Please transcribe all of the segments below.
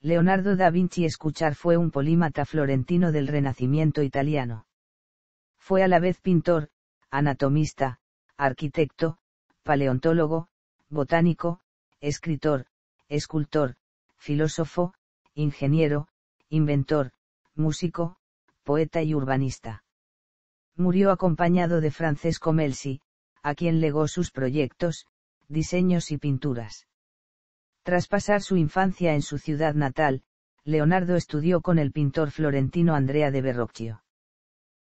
Leonardo da Vinci Escuchar fue un polímata florentino del Renacimiento italiano. Fue a la vez pintor, anatomista, arquitecto, paleontólogo, botánico, escritor, escultor, filósofo, ingeniero, inventor, músico, poeta y urbanista. Murió acompañado de Francesco Melzi, a quien legó sus proyectos, diseños y pinturas. Tras pasar su infancia en su ciudad natal, Leonardo estudió con el pintor florentino Andrea de Verrocchio.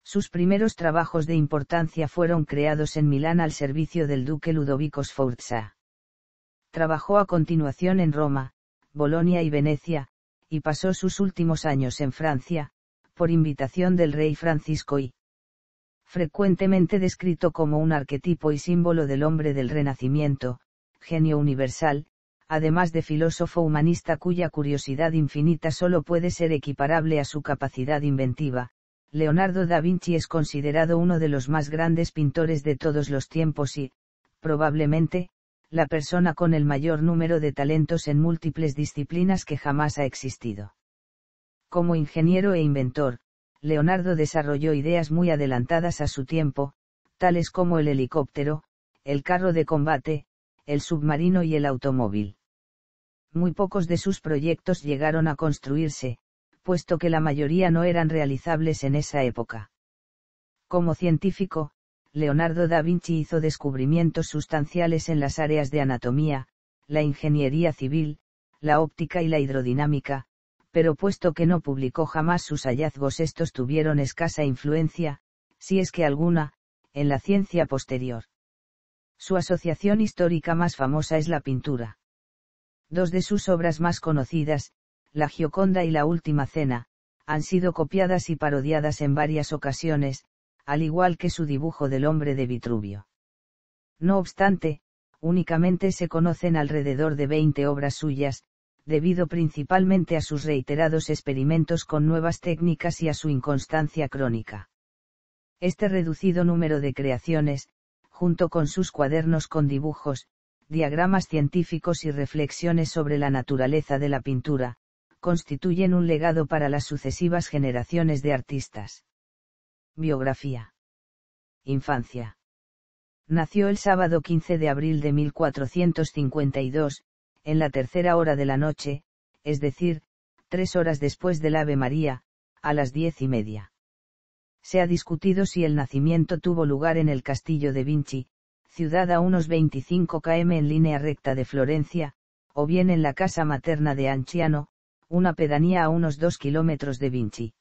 Sus primeros trabajos de importancia fueron creados en Milán al servicio del duque Ludovico Sforza. Trabajó a continuación en Roma, Bolonia y Venecia, y pasó sus últimos años en Francia, por invitación del rey Francisco I. Frecuentemente descrito como un arquetipo y símbolo del hombre del Renacimiento, genio universal, además de filósofo humanista cuya curiosidad infinita solo puede ser equiparable a su capacidad inventiva, Leonardo da Vinci es considerado uno de los más grandes pintores de todos los tiempos y, probablemente, la persona con el mayor número de talentos en múltiples disciplinas que jamás ha existido. Como ingeniero e inventor, Leonardo desarrolló ideas muy adelantadas a su tiempo, tales como el helicóptero, el carro de combate, el submarino y el automóvil muy pocos de sus proyectos llegaron a construirse, puesto que la mayoría no eran realizables en esa época. Como científico, Leonardo da Vinci hizo descubrimientos sustanciales en las áreas de anatomía, la ingeniería civil, la óptica y la hidrodinámica, pero puesto que no publicó jamás sus hallazgos estos tuvieron escasa influencia, si es que alguna, en la ciencia posterior. Su asociación histórica más famosa es la pintura. Dos de sus obras más conocidas, La Gioconda y La Última Cena, han sido copiadas y parodiadas en varias ocasiones, al igual que su dibujo del hombre de Vitruvio. No obstante, únicamente se conocen alrededor de 20 obras suyas, debido principalmente a sus reiterados experimentos con nuevas técnicas y a su inconstancia crónica. Este reducido número de creaciones, junto con sus cuadernos con dibujos, diagramas científicos y reflexiones sobre la naturaleza de la pintura, constituyen un legado para las sucesivas generaciones de artistas. Biografía. Infancia. Nació el sábado 15 de abril de 1452, en la tercera hora de la noche, es decir, tres horas después del Ave María, a las diez y media. Se ha discutido si el nacimiento tuvo lugar en el castillo de Vinci, ciudad a unos 25 km en línea recta de Florencia, o bien en la casa materna de Anciano, una pedanía a unos 2 kilómetros de Vinci.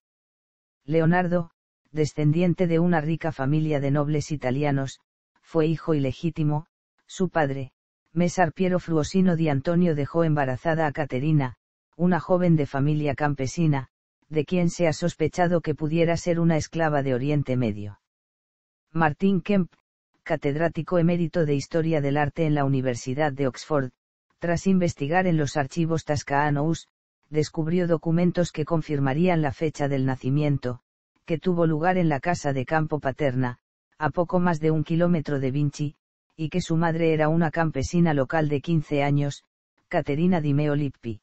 Leonardo, descendiente de una rica familia de nobles italianos, fue hijo ilegítimo, su padre, Mesar Piero Fruosino di Antonio dejó embarazada a Caterina, una joven de familia campesina, de quien se ha sospechado que pudiera ser una esclava de Oriente Medio. Martín Kemp, catedrático emérito de Historia del Arte en la Universidad de Oxford, tras investigar en los archivos Tascaanous, descubrió documentos que confirmarían la fecha del nacimiento, que tuvo lugar en la casa de campo paterna, a poco más de un kilómetro de Vinci, y que su madre era una campesina local de 15 años, Caterina di Meo Lippi.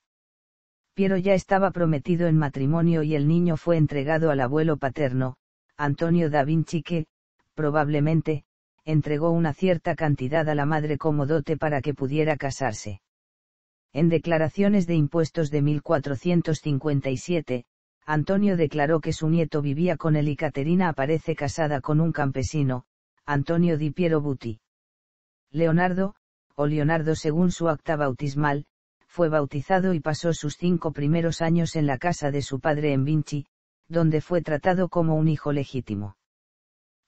Piero ya estaba prometido en matrimonio y el niño fue entregado al abuelo paterno, Antonio da Vinci que, probablemente, entregó una cierta cantidad a la madre como dote para que pudiera casarse. En declaraciones de impuestos de 1457, Antonio declaró que su nieto vivía con él y Caterina aparece casada con un campesino, Antonio di Piero Buti. Leonardo, o Leonardo según su acta bautismal, fue bautizado y pasó sus cinco primeros años en la casa de su padre en Vinci, donde fue tratado como un hijo legítimo.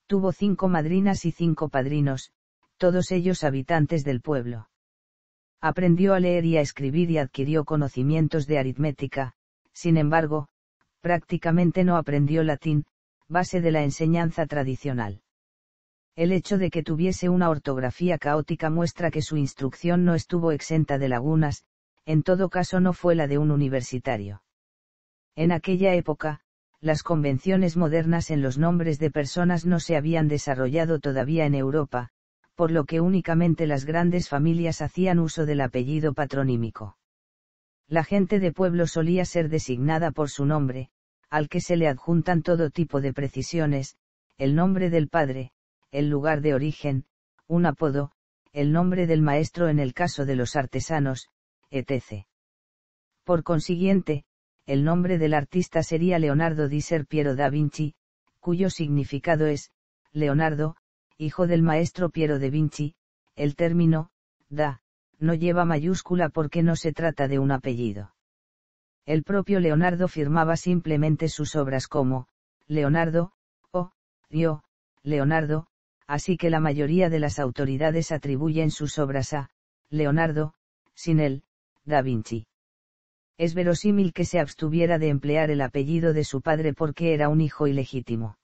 Tuvo cinco madrinas y cinco padrinos, todos ellos habitantes del pueblo. Aprendió a leer y a escribir y adquirió conocimientos de aritmética, sin embargo, prácticamente no aprendió latín, base de la enseñanza tradicional. El hecho de que tuviese una ortografía caótica muestra que su instrucción no estuvo exenta de lagunas, en todo caso no fue la de un universitario. En aquella época, las convenciones modernas en los nombres de personas no se habían desarrollado todavía en Europa, por lo que únicamente las grandes familias hacían uso del apellido patronímico. La gente de pueblo solía ser designada por su nombre, al que se le adjuntan todo tipo de precisiones, el nombre del padre, el lugar de origen, un apodo, el nombre del maestro en el caso de los artesanos, etc. Por consiguiente, el nombre del artista sería Leonardo di Ser Piero da Vinci, cuyo significado es, Leonardo, hijo del maestro Piero da Vinci, el término, da, no lleva mayúscula porque no se trata de un apellido. El propio Leonardo firmaba simplemente sus obras como, Leonardo, o, yo, Leonardo, así que la mayoría de las autoridades atribuyen sus obras a, Leonardo, sin el, Da Vinci es verosímil que se abstuviera de emplear el apellido de su padre porque era un hijo ilegítimo.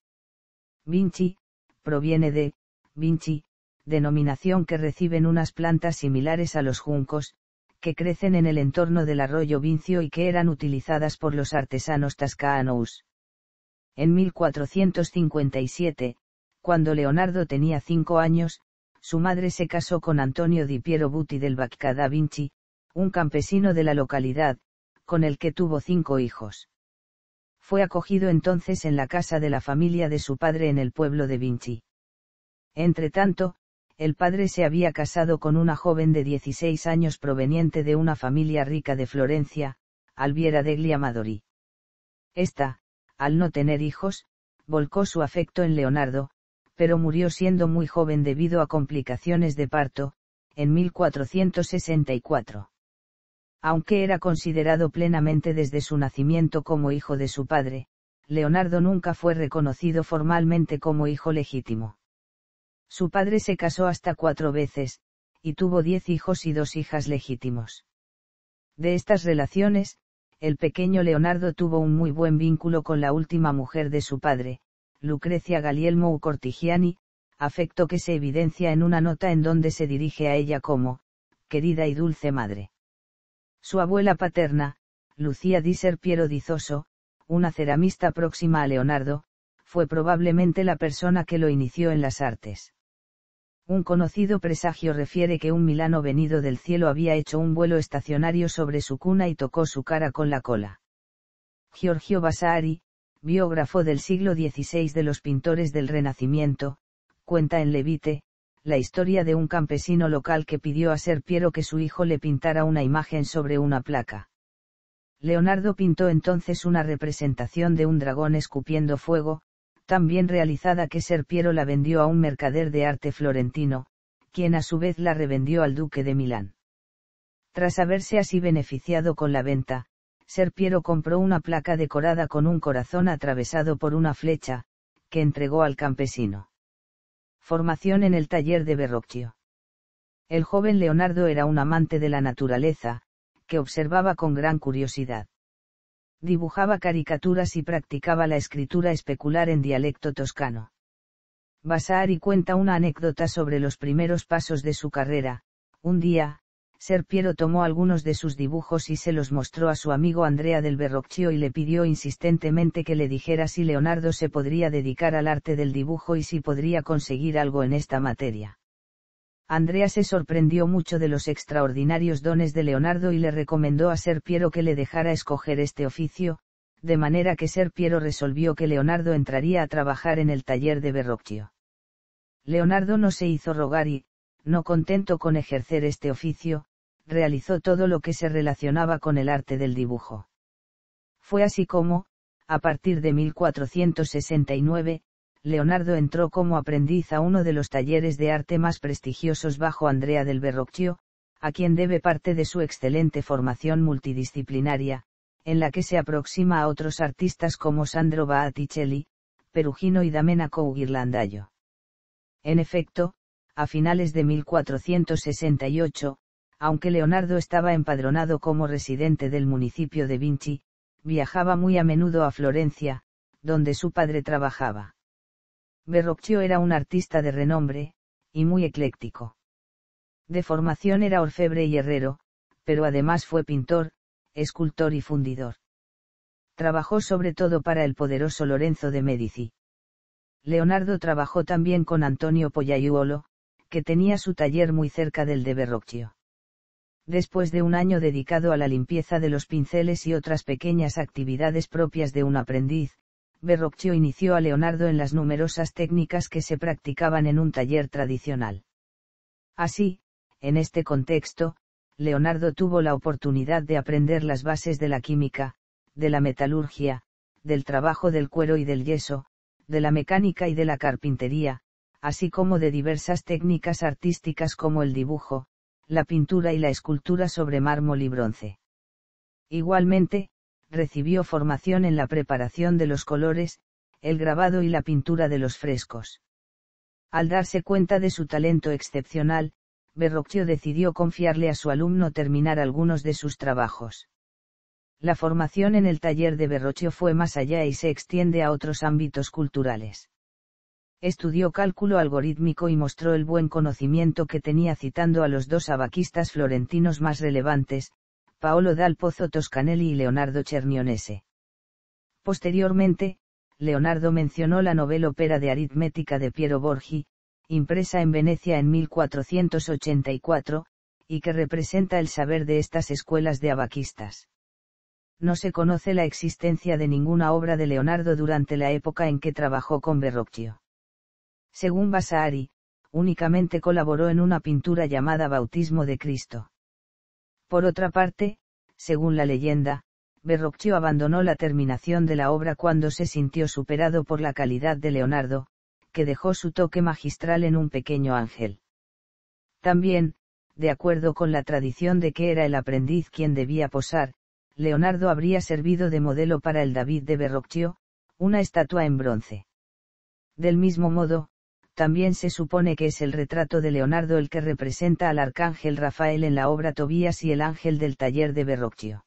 Vinci, proviene de, Vinci, denominación que reciben unas plantas similares a los juncos, que crecen en el entorno del arroyo Vincio y que eran utilizadas por los artesanos tascanos. En 1457, cuando Leonardo tenía cinco años, su madre se casó con Antonio di Piero Buti del Bacca Vinci, un campesino de la localidad, con el que tuvo cinco hijos. Fue acogido entonces en la casa de la familia de su padre en el pueblo de Vinci. Entretanto, el padre se había casado con una joven de 16 años proveniente de una familia rica de Florencia, Alviera degli Amadori. Esta, al no tener hijos, volcó su afecto en Leonardo, pero murió siendo muy joven debido a complicaciones de parto, en 1464. Aunque era considerado plenamente desde su nacimiento como hijo de su padre, Leonardo nunca fue reconocido formalmente como hijo legítimo. Su padre se casó hasta cuatro veces, y tuvo diez hijos y dos hijas legítimos. De estas relaciones, el pequeño Leonardo tuvo un muy buen vínculo con la última mujer de su padre, Lucrecia Galielmo u Cortigiani, afecto que se evidencia en una nota en donde se dirige a ella como, querida y dulce madre. Su abuela paterna, Lucía di Piero Dizoso, una ceramista próxima a Leonardo, fue probablemente la persona que lo inició en las artes. Un conocido presagio refiere que un milano venido del cielo había hecho un vuelo estacionario sobre su cuna y tocó su cara con la cola. Giorgio Vasari, biógrafo del siglo XVI de los pintores del Renacimiento, cuenta en Levite, la historia de un campesino local que pidió a Ser Piero que su hijo le pintara una imagen sobre una placa. Leonardo pintó entonces una representación de un dragón escupiendo fuego, tan bien realizada que Ser Piero la vendió a un mercader de arte florentino, quien a su vez la revendió al duque de Milán. Tras haberse así beneficiado con la venta, Ser Piero compró una placa decorada con un corazón atravesado por una flecha, que entregó al campesino. Formación en el taller de Berrocchio. El joven Leonardo era un amante de la naturaleza, que observaba con gran curiosidad. Dibujaba caricaturas y practicaba la escritura especular en dialecto toscano. Basari cuenta una anécdota sobre los primeros pasos de su carrera. Un día, ser Piero tomó algunos de sus dibujos y se los mostró a su amigo Andrea del Berrocchio y le pidió insistentemente que le dijera si Leonardo se podría dedicar al arte del dibujo y si podría conseguir algo en esta materia. Andrea se sorprendió mucho de los extraordinarios dones de Leonardo y le recomendó a Ser Piero que le dejara escoger este oficio, de manera que Ser Piero resolvió que Leonardo entraría a trabajar en el taller de Berrocchio. Leonardo no se hizo rogar y, no contento con ejercer este oficio, realizó todo lo que se relacionaba con el arte del dibujo. Fue así como, a partir de 1469, Leonardo entró como aprendiz a uno de los talleres de arte más prestigiosos bajo Andrea del Verrocchio, a quien debe parte de su excelente formación multidisciplinaria, en la que se aproxima a otros artistas como Sandro Baaticelli, Perugino y Domenico Ghirlandaio. En efecto, a finales de 1468, aunque Leonardo estaba empadronado como residente del municipio de Vinci, viajaba muy a menudo a Florencia, donde su padre trabajaba. Berrocchio era un artista de renombre, y muy ecléctico. De formación era orfebre y herrero, pero además fue pintor, escultor y fundidor. Trabajó sobre todo para el poderoso Lorenzo de Medici. Leonardo trabajó también con Antonio Pollaiuolo, que tenía su taller muy cerca del de Berrocchio después de un año dedicado a la limpieza de los pinceles y otras pequeñas actividades propias de un aprendiz, Berroccio inició a Leonardo en las numerosas técnicas que se practicaban en un taller tradicional. Así, en este contexto, Leonardo tuvo la oportunidad de aprender las bases de la química, de la metalurgia, del trabajo del cuero y del yeso, de la mecánica y de la carpintería, así como de diversas técnicas artísticas como el dibujo, la pintura y la escultura sobre mármol y bronce. Igualmente, recibió formación en la preparación de los colores, el grabado y la pintura de los frescos. Al darse cuenta de su talento excepcional, Berrocchio decidió confiarle a su alumno terminar algunos de sus trabajos. La formación en el taller de Berrocchio fue más allá y se extiende a otros ámbitos culturales estudió cálculo algorítmico y mostró el buen conocimiento que tenía citando a los dos abaquistas florentinos más relevantes, Paolo dal Pozo Toscanelli y Leonardo Cernionese. Posteriormente, Leonardo mencionó la novela opera de aritmética de Piero Borgi, impresa en Venecia en 1484, y que representa el saber de estas escuelas de abaquistas no se conoce la existencia de ninguna obra de Leonardo durante la época en que trabajó con Berrocchio. Según Vasari, únicamente colaboró en una pintura llamada Bautismo de Cristo. Por otra parte, según la leyenda, berroccio abandonó la terminación de la obra cuando se sintió superado por la calidad de Leonardo, que dejó su toque magistral en un pequeño ángel. También, de acuerdo con la tradición de que era el aprendiz quien debía posar, Leonardo habría servido de modelo para el David de Berrocchio, una estatua en bronce. Del mismo modo, también se supone que es el retrato de Leonardo el que representa al arcángel Rafael en la obra Tobías y el ángel del taller de Berrocchio.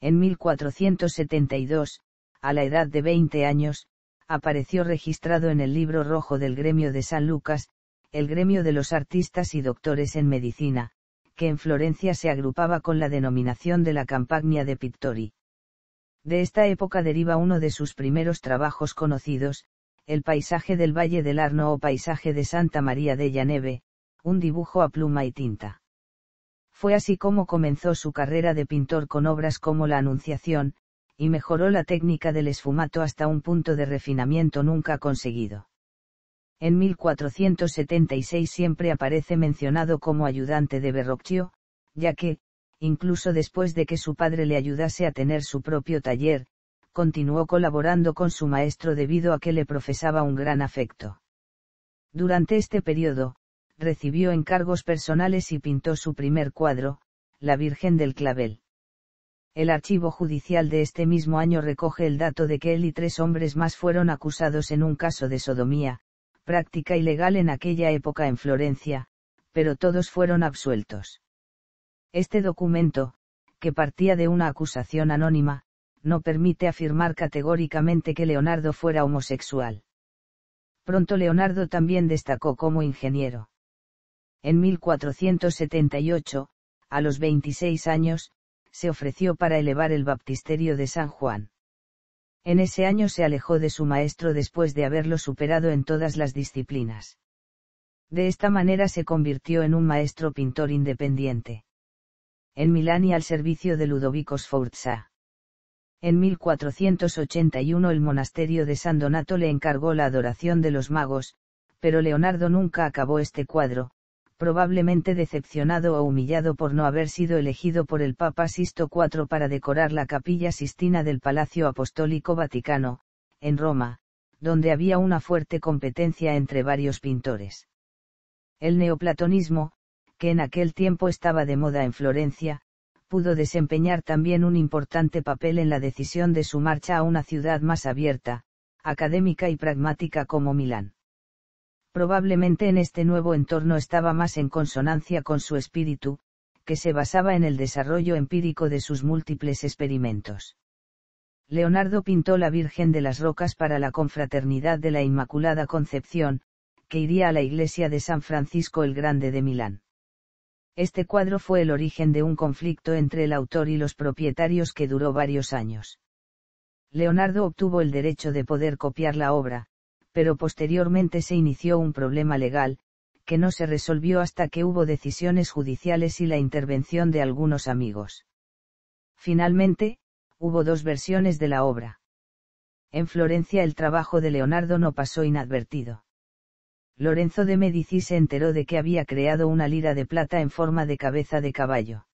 En 1472, a la edad de 20 años, apareció registrado en el libro rojo del gremio de San Lucas, el gremio de los artistas y doctores en medicina, que en Florencia se agrupaba con la denominación de la Campagna de Pictori. De esta época deriva uno de sus primeros trabajos conocidos, el paisaje del Valle del Arno o paisaje de Santa María de Llaneve, un dibujo a pluma y tinta. Fue así como comenzó su carrera de pintor con obras como La Anunciación, y mejoró la técnica del esfumato hasta un punto de refinamiento nunca conseguido. En 1476 siempre aparece mencionado como ayudante de Berrocchio, ya que, incluso después de que su padre le ayudase a tener su propio taller, continuó colaborando con su maestro debido a que le profesaba un gran afecto. Durante este periodo, recibió encargos personales y pintó su primer cuadro, La Virgen del Clavel. El archivo judicial de este mismo año recoge el dato de que él y tres hombres más fueron acusados en un caso de sodomía, práctica ilegal en aquella época en Florencia, pero todos fueron absueltos. Este documento, que partía de una acusación anónima, no permite afirmar categóricamente que Leonardo fuera homosexual. Pronto Leonardo también destacó como ingeniero. En 1478, a los 26 años, se ofreció para elevar el baptisterio de San Juan. En ese año se alejó de su maestro después de haberlo superado en todas las disciplinas. De esta manera se convirtió en un maestro pintor independiente. En Milán y al servicio de Ludovico Sforza. En 1481 el monasterio de San Donato le encargó la adoración de los magos, pero Leonardo nunca acabó este cuadro, probablemente decepcionado o humillado por no haber sido elegido por el Papa Sisto IV para decorar la capilla sistina del Palacio Apostólico Vaticano, en Roma, donde había una fuerte competencia entre varios pintores. El neoplatonismo, que en aquel tiempo estaba de moda en Florencia, pudo desempeñar también un importante papel en la decisión de su marcha a una ciudad más abierta, académica y pragmática como Milán. Probablemente en este nuevo entorno estaba más en consonancia con su espíritu, que se basaba en el desarrollo empírico de sus múltiples experimentos. Leonardo pintó la Virgen de las Rocas para la Confraternidad de la Inmaculada Concepción, que iría a la iglesia de San Francisco el Grande de Milán. Este cuadro fue el origen de un conflicto entre el autor y los propietarios que duró varios años. Leonardo obtuvo el derecho de poder copiar la obra, pero posteriormente se inició un problema legal, que no se resolvió hasta que hubo decisiones judiciales y la intervención de algunos amigos. Finalmente, hubo dos versiones de la obra. En Florencia el trabajo de Leonardo no pasó inadvertido. Lorenzo de Medici se enteró de que había creado una lira de plata en forma de cabeza de caballo.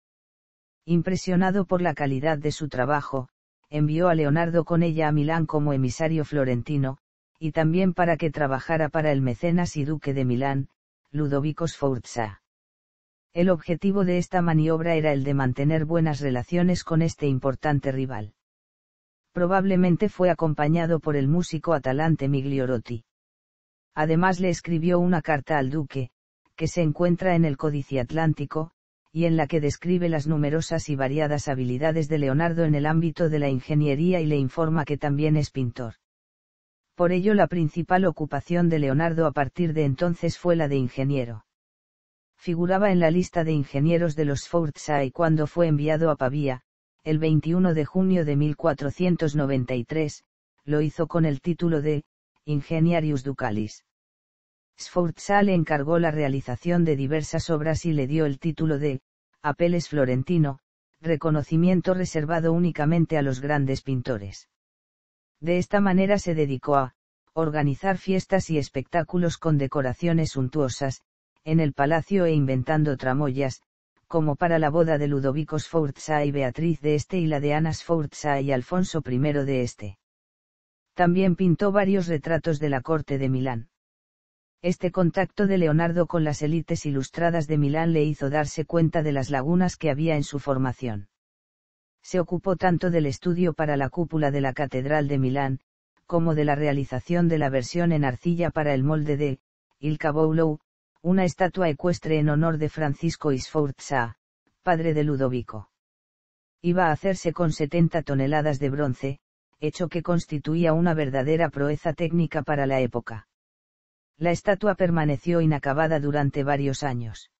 Impresionado por la calidad de su trabajo, envió a Leonardo con ella a Milán como emisario florentino, y también para que trabajara para el mecenas y duque de Milán, Ludovico Sforza. El objetivo de esta maniobra era el de mantener buenas relaciones con este importante rival. Probablemente fue acompañado por el músico atalante Migliorotti. Además le escribió una carta al duque, que se encuentra en el Códice Atlántico, y en la que describe las numerosas y variadas habilidades de Leonardo en el ámbito de la ingeniería y le informa que también es pintor. Por ello la principal ocupación de Leonardo a partir de entonces fue la de ingeniero. Figuraba en la lista de ingenieros de los forza y cuando fue enviado a Pavía, el 21 de junio de 1493, lo hizo con el título de Ingeniarius Ducalis. Sforza le encargó la realización de diversas obras y le dio el título de Apeles Florentino, reconocimiento reservado únicamente a los grandes pintores. De esta manera se dedicó a organizar fiestas y espectáculos con decoraciones suntuosas, en el palacio e inventando tramoyas, como para la boda de Ludovico Sforza y Beatriz de este y la de Ana Sforza y Alfonso I de este. También pintó varios retratos de la corte de Milán. Este contacto de Leonardo con las élites ilustradas de Milán le hizo darse cuenta de las lagunas que había en su formación. Se ocupó tanto del estudio para la cúpula de la Catedral de Milán, como de la realización de la versión en arcilla para el molde de Il Cavolo, una estatua ecuestre en honor de Francisco Isforza, padre de Ludovico. Iba a hacerse con 70 toneladas de bronce, hecho que constituía una verdadera proeza técnica para la época. La estatua permaneció inacabada durante varios años.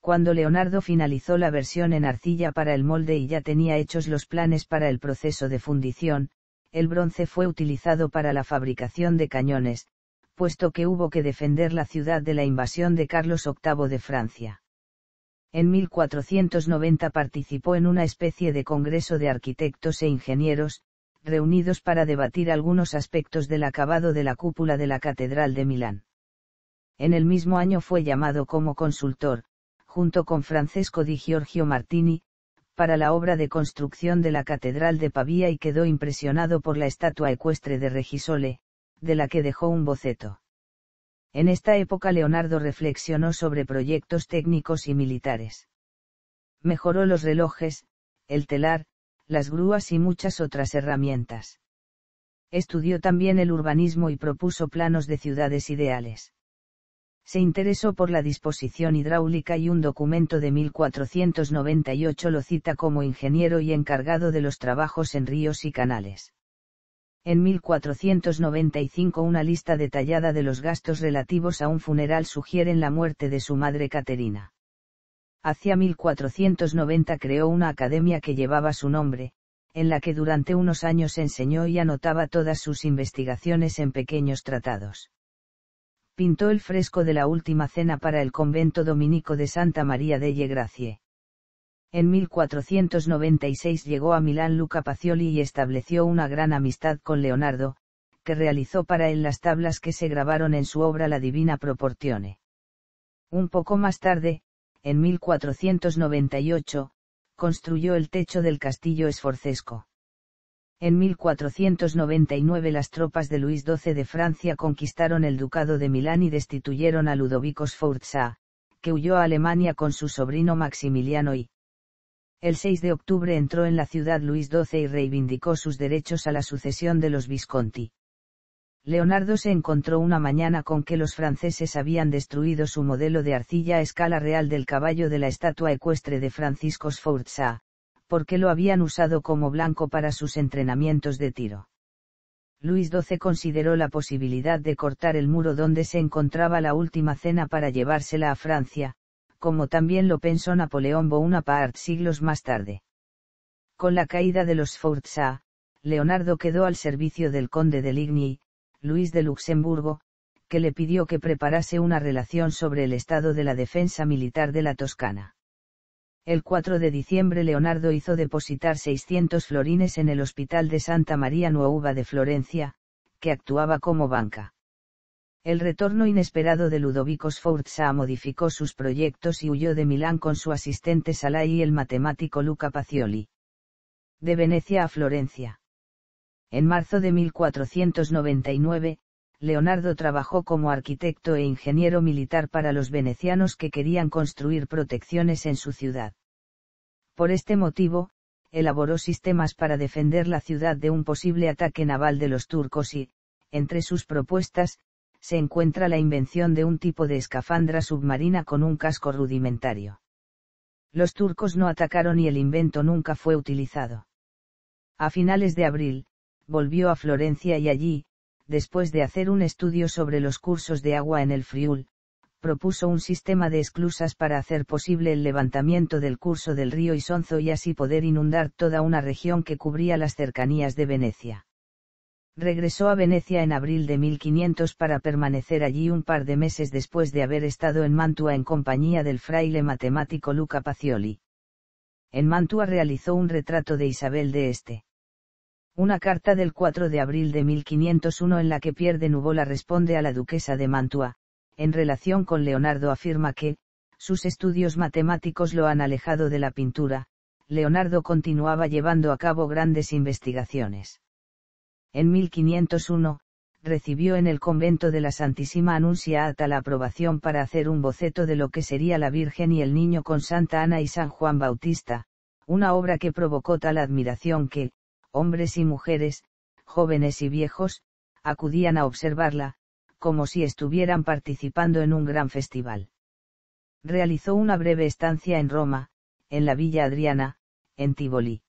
Cuando Leonardo finalizó la versión en arcilla para el molde y ya tenía hechos los planes para el proceso de fundición, el bronce fue utilizado para la fabricación de cañones, puesto que hubo que defender la ciudad de la invasión de Carlos VIII de Francia. En 1490 participó en una especie de congreso de arquitectos e ingenieros, reunidos para debatir algunos aspectos del acabado de la cúpula de la Catedral de Milán. En el mismo año fue llamado como consultor, junto con Francesco di Giorgio Martini, para la obra de construcción de la Catedral de Pavía y quedó impresionado por la estatua ecuestre de Regisole, de la que dejó un boceto. En esta época Leonardo reflexionó sobre proyectos técnicos y militares. Mejoró los relojes, el telar, las grúas y muchas otras herramientas. Estudió también el urbanismo y propuso planos de ciudades ideales. Se interesó por la disposición hidráulica y un documento de 1498 lo cita como ingeniero y encargado de los trabajos en ríos y canales. En 1495 una lista detallada de los gastos relativos a un funeral sugieren la muerte de su madre Caterina hacia 1490 creó una academia que llevaba su nombre, en la que durante unos años enseñó y anotaba todas sus investigaciones en pequeños tratados. Pintó el fresco de la Última Cena para el convento dominico de Santa María de Gracie. En 1496 llegó a Milán Luca Pacioli y estableció una gran amistad con Leonardo, que realizó para él las tablas que se grabaron en su obra La Divina Proportione. Un poco más tarde, en 1498, construyó el techo del castillo esforcesco. En 1499 las tropas de Luis XII de Francia conquistaron el ducado de Milán y destituyeron a Ludovico Sforza, que huyó a Alemania con su sobrino Maximiliano y. El 6 de octubre entró en la ciudad Luis XII y reivindicó sus derechos a la sucesión de los Visconti. Leonardo se encontró una mañana con que los franceses habían destruido su modelo de arcilla a escala real del caballo de la estatua ecuestre de Francisco Sforza, porque lo habían usado como blanco para sus entrenamientos de tiro. Luis XII consideró la posibilidad de cortar el muro donde se encontraba la última cena para llevársela a Francia, como también lo pensó Napoleón Bonaparte siglos más tarde. Con la caída de los Sforza, Leonardo quedó al servicio del conde de Ligny, Luis de Luxemburgo, que le pidió que preparase una relación sobre el estado de la defensa militar de la Toscana. El 4 de diciembre Leonardo hizo depositar 600 florines en el Hospital de Santa María Nuova de Florencia, que actuaba como banca. El retorno inesperado de Ludovico Sforza modificó sus proyectos y huyó de Milán con su asistente Salai y el matemático Luca Pacioli. De Venecia a Florencia. En marzo de 1499, Leonardo trabajó como arquitecto e ingeniero militar para los venecianos que querían construir protecciones en su ciudad. Por este motivo, elaboró sistemas para defender la ciudad de un posible ataque naval de los turcos y, entre sus propuestas, se encuentra la invención de un tipo de escafandra submarina con un casco rudimentario. Los turcos no atacaron y el invento nunca fue utilizado. A finales de abril, volvió a Florencia y allí, después de hacer un estudio sobre los cursos de agua en el Friul, propuso un sistema de esclusas para hacer posible el levantamiento del curso del río Isonzo y así poder inundar toda una región que cubría las cercanías de Venecia. Regresó a Venecia en abril de 1500 para permanecer allí un par de meses después de haber estado en Mantua en compañía del fraile matemático Luca Pacioli. En Mantua realizó un retrato de Isabel de Este. Una carta del 4 de abril de 1501 en la que Pierre de Nubola responde a la duquesa de Mantua, en relación con Leonardo afirma que, sus estudios matemáticos lo han alejado de la pintura, Leonardo continuaba llevando a cabo grandes investigaciones. En 1501, recibió en el convento de la Santísima Anunciata la aprobación para hacer un boceto de lo que sería la Virgen y el Niño con Santa Ana y San Juan Bautista, una obra que provocó tal admiración que, hombres y mujeres, jóvenes y viejos, acudían a observarla, como si estuvieran participando en un gran festival. Realizó una breve estancia en Roma, en la Villa Adriana, en Tivoli.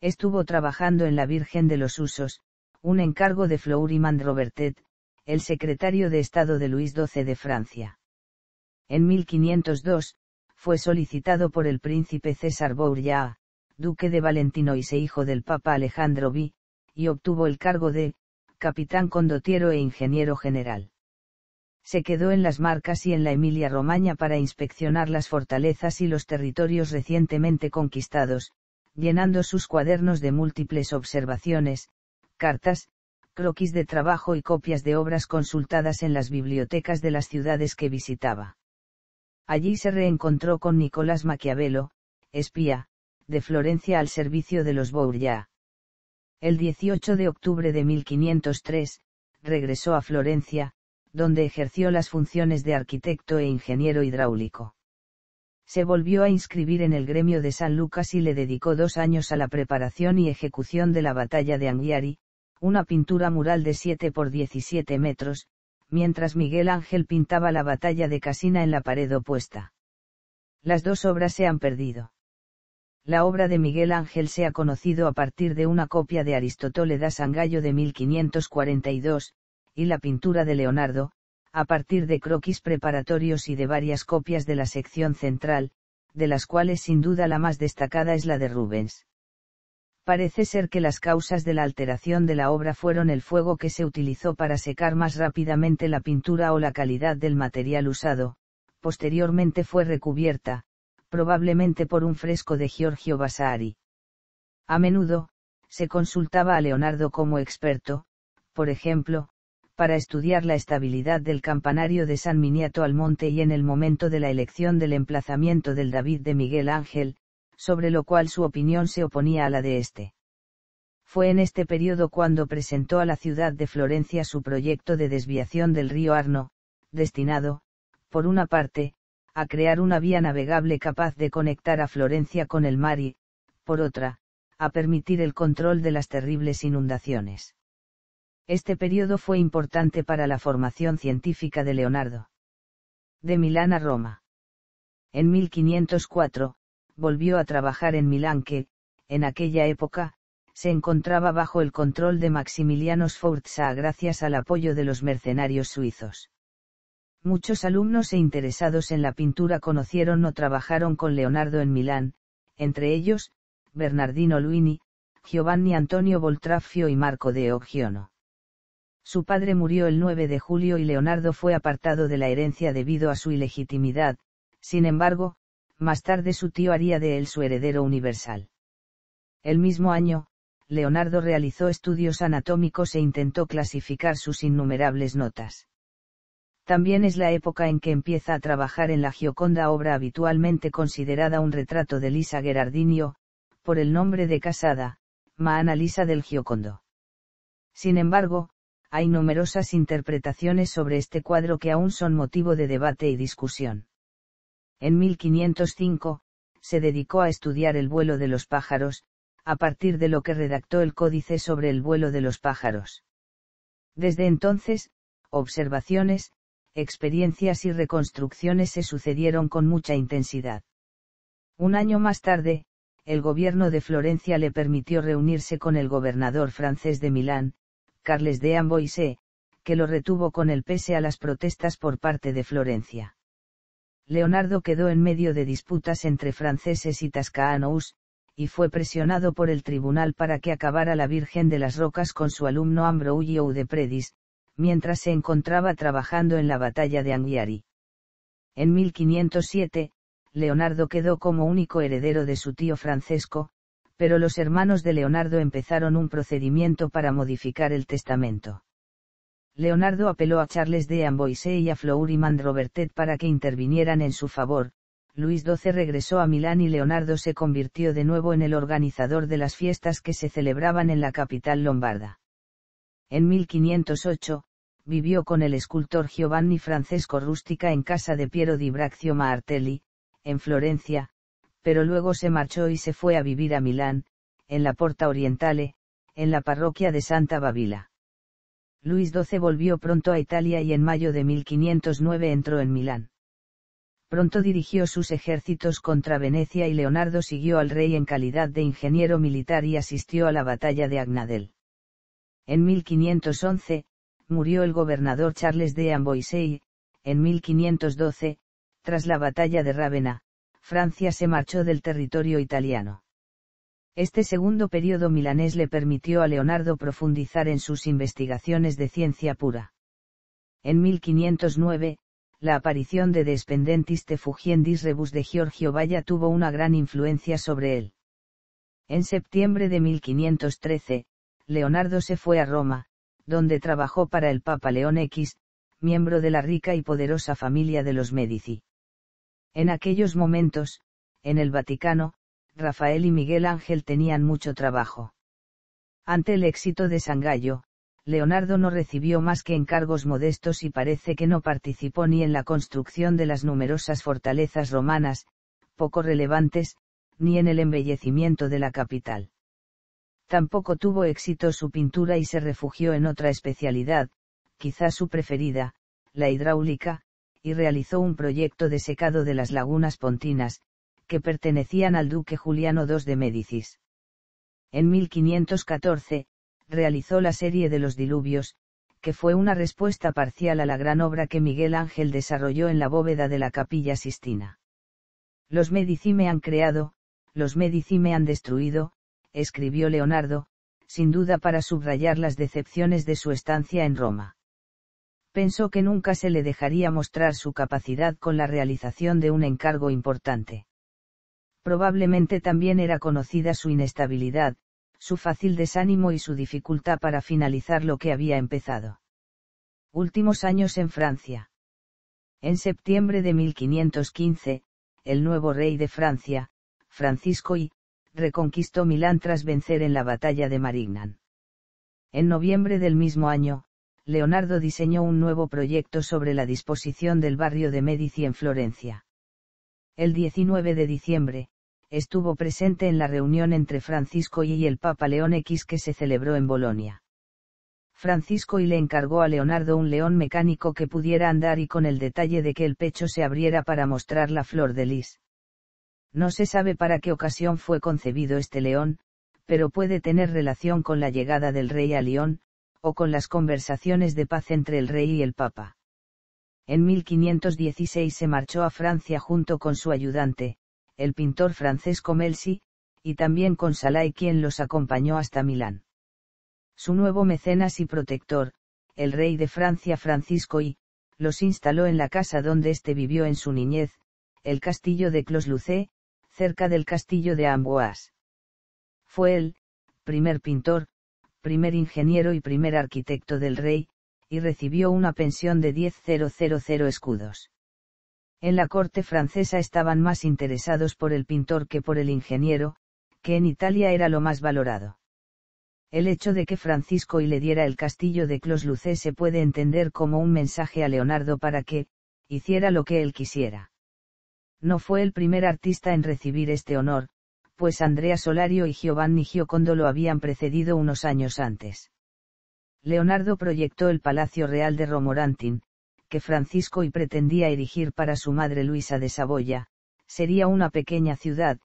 Estuvo trabajando en la Virgen de los Usos, un encargo de Flourimand Robertet, el secretario de Estado de Luis XII de Francia. En 1502, fue solicitado por el príncipe César Bourgeat, duque de Valentino y se hijo del papa Alejandro V, y obtuvo el cargo de capitán condotiero e ingeniero general. Se quedó en las Marcas y en la Emilia Romaña para inspeccionar las fortalezas y los territorios recientemente conquistados, llenando sus cuadernos de múltiples observaciones, cartas, croquis de trabajo y copias de obras consultadas en las bibliotecas de las ciudades que visitaba. Allí se reencontró con Nicolás Maquiavelo, espía, de Florencia al servicio de los Bourja. El 18 de octubre de 1503, regresó a Florencia, donde ejerció las funciones de arquitecto e ingeniero hidráulico. Se volvió a inscribir en el gremio de San Lucas y le dedicó dos años a la preparación y ejecución de la batalla de Anghiari, una pintura mural de 7 por 17 metros, mientras Miguel Ángel pintaba la batalla de Casina en la pared opuesta. Las dos obras se han perdido la obra de Miguel Ángel se ha conocido a partir de una copia de Aristóteles Sangallo de 1542, y la pintura de Leonardo, a partir de croquis preparatorios y de varias copias de la sección central, de las cuales sin duda la más destacada es la de Rubens. Parece ser que las causas de la alteración de la obra fueron el fuego que se utilizó para secar más rápidamente la pintura o la calidad del material usado, posteriormente fue recubierta, probablemente por un fresco de Giorgio Vasari. A menudo, se consultaba a Leonardo como experto, por ejemplo, para estudiar la estabilidad del campanario de San Miniato al Monte y en el momento de la elección del emplazamiento del David de Miguel Ángel, sobre lo cual su opinión se oponía a la de este. Fue en este periodo cuando presentó a la ciudad de Florencia su proyecto de desviación del río Arno, destinado, por una parte, a crear una vía navegable capaz de conectar a Florencia con el mar y, por otra, a permitir el control de las terribles inundaciones. Este periodo fue importante para la formación científica de Leonardo. De Milán a Roma. En 1504, volvió a trabajar en Milán que, en aquella época, se encontraba bajo el control de Maximiliano Sforza gracias al apoyo de los mercenarios suizos. Muchos alumnos e interesados en la pintura conocieron o trabajaron con Leonardo en Milán, entre ellos, Bernardino Luini, Giovanni Antonio Boltraffio y Marco de Ogiono. Su padre murió el 9 de julio y Leonardo fue apartado de la herencia debido a su ilegitimidad, sin embargo, más tarde su tío haría de él su heredero universal. El mismo año, Leonardo realizó estudios anatómicos e intentó clasificar sus innumerables notas también es la época en que empieza a trabajar en la Gioconda obra habitualmente considerada un retrato de Lisa Gerardinio, por el nombre de casada, Maana Lisa del Giocondo. Sin embargo, hay numerosas interpretaciones sobre este cuadro que aún son motivo de debate y discusión. En 1505, se dedicó a estudiar el vuelo de los pájaros, a partir de lo que redactó el Códice sobre el vuelo de los pájaros. Desde entonces, observaciones, experiencias y reconstrucciones se sucedieron con mucha intensidad. Un año más tarde, el gobierno de Florencia le permitió reunirse con el gobernador francés de Milán, Carles de Amboise, que lo retuvo con el pese a las protestas por parte de Florencia. Leonardo quedó en medio de disputas entre franceses y tascaanos, y fue presionado por el tribunal para que acabara la Virgen de las Rocas con su alumno Ambrogio de Predis, mientras se encontraba trabajando en la batalla de Anghiari. En 1507, Leonardo quedó como único heredero de su tío Francesco, pero los hermanos de Leonardo empezaron un procedimiento para modificar el testamento. Leonardo apeló a Charles de Amboise y a Florimand Robertet para que intervinieran en su favor, Luis XII regresó a Milán y Leonardo se convirtió de nuevo en el organizador de las fiestas que se celebraban en la capital lombarda en 1508, vivió con el escultor Giovanni Francesco Rústica en casa de Piero di Braccio Martelli, en Florencia, pero luego se marchó y se fue a vivir a Milán, en la Porta Orientale, en la parroquia de Santa Babila. Luis XII volvió pronto a Italia y en mayo de 1509 entró en Milán. Pronto dirigió sus ejércitos contra Venecia y Leonardo siguió al rey en calidad de ingeniero militar y asistió a la batalla de Agnadel. En 1511, murió el gobernador Charles de Amboise, en 1512, tras la batalla de Rávena, Francia se marchó del territorio italiano. Este segundo periodo milanés le permitió a Leonardo profundizar en sus investigaciones de ciencia pura. En 1509, la aparición de Despendentiste Fugiendis Rebus de Giorgio Valla tuvo una gran influencia sobre él. En septiembre de 1513, Leonardo se fue a Roma, donde trabajó para el Papa León X, miembro de la rica y poderosa familia de los Medici. En aquellos momentos, en el Vaticano, Rafael y Miguel Ángel tenían mucho trabajo. Ante el éxito de Sangallo, Leonardo no recibió más que encargos modestos y parece que no participó ni en la construcción de las numerosas fortalezas romanas, poco relevantes, ni en el embellecimiento de la capital. Tampoco tuvo éxito su pintura y se refugió en otra especialidad, quizá su preferida, la hidráulica, y realizó un proyecto de secado de las lagunas pontinas, que pertenecían al duque Juliano II de Médicis. En 1514, realizó la serie de los diluvios, que fue una respuesta parcial a la gran obra que Miguel Ángel desarrolló en la bóveda de la capilla sistina. Los Medici me han creado, los Medici me han destruido, escribió Leonardo, sin duda para subrayar las decepciones de su estancia en Roma. Pensó que nunca se le dejaría mostrar su capacidad con la realización de un encargo importante. Probablemente también era conocida su inestabilidad, su fácil desánimo y su dificultad para finalizar lo que había empezado. Últimos años en Francia. En septiembre de 1515, el nuevo rey de Francia, Francisco I, reconquistó Milán tras vencer en la batalla de Marignan. En noviembre del mismo año, Leonardo diseñó un nuevo proyecto sobre la disposición del barrio de Medici en Florencia. El 19 de diciembre, estuvo presente en la reunión entre Francisco y el Papa León X que se celebró en Bolonia. Francisco y le encargó a Leonardo un león mecánico que pudiera andar y con el detalle de que el pecho se abriera para mostrar la flor de lis. No se sabe para qué ocasión fue concebido este león, pero puede tener relación con la llegada del rey a León, o con las conversaciones de paz entre el rey y el papa. En 1516 se marchó a Francia junto con su ayudante, el pintor Francesco Melzi, y también con Salai quien los acompañó hasta Milán. Su nuevo mecenas y protector, el rey de Francia Francisco I, los instaló en la casa donde éste vivió en su niñez, el castillo de Closlucé cerca del castillo de Amboise. Fue el primer pintor, primer ingeniero y primer arquitecto del rey, y recibió una pensión de 10.000 escudos. En la corte francesa estaban más interesados por el pintor que por el ingeniero, que en Italia era lo más valorado. El hecho de que Francisco y le diera el castillo de Clos Lucé se puede entender como un mensaje a Leonardo para que, hiciera lo que él quisiera no fue el primer artista en recibir este honor, pues Andrea Solario y Giovanni Giocondo lo habían precedido unos años antes. Leonardo proyectó el Palacio Real de Romorantin, que Francisco y pretendía erigir para su madre Luisa de Saboya, sería una pequeña ciudad,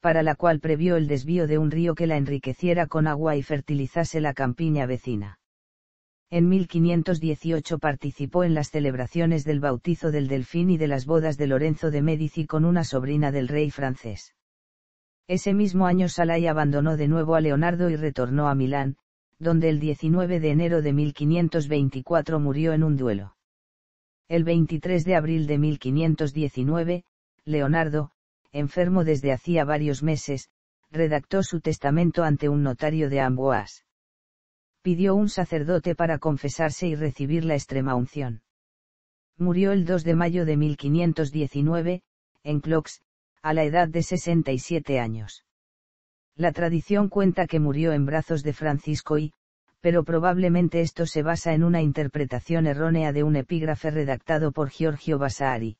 para la cual previó el desvío de un río que la enriqueciera con agua y fertilizase la campiña vecina en 1518 participó en las celebraciones del bautizo del delfín y de las bodas de Lorenzo de Médici con una sobrina del rey francés. Ese mismo año Salai abandonó de nuevo a Leonardo y retornó a Milán, donde el 19 de enero de 1524 murió en un duelo. El 23 de abril de 1519, Leonardo, enfermo desde hacía varios meses, redactó su testamento ante un notario de Amboise pidió un sacerdote para confesarse y recibir la extrema unción. Murió el 2 de mayo de 1519, en Clox, a la edad de 67 años. La tradición cuenta que murió en brazos de Francisco y, pero probablemente esto se basa en una interpretación errónea de un epígrafe redactado por Giorgio Vasari.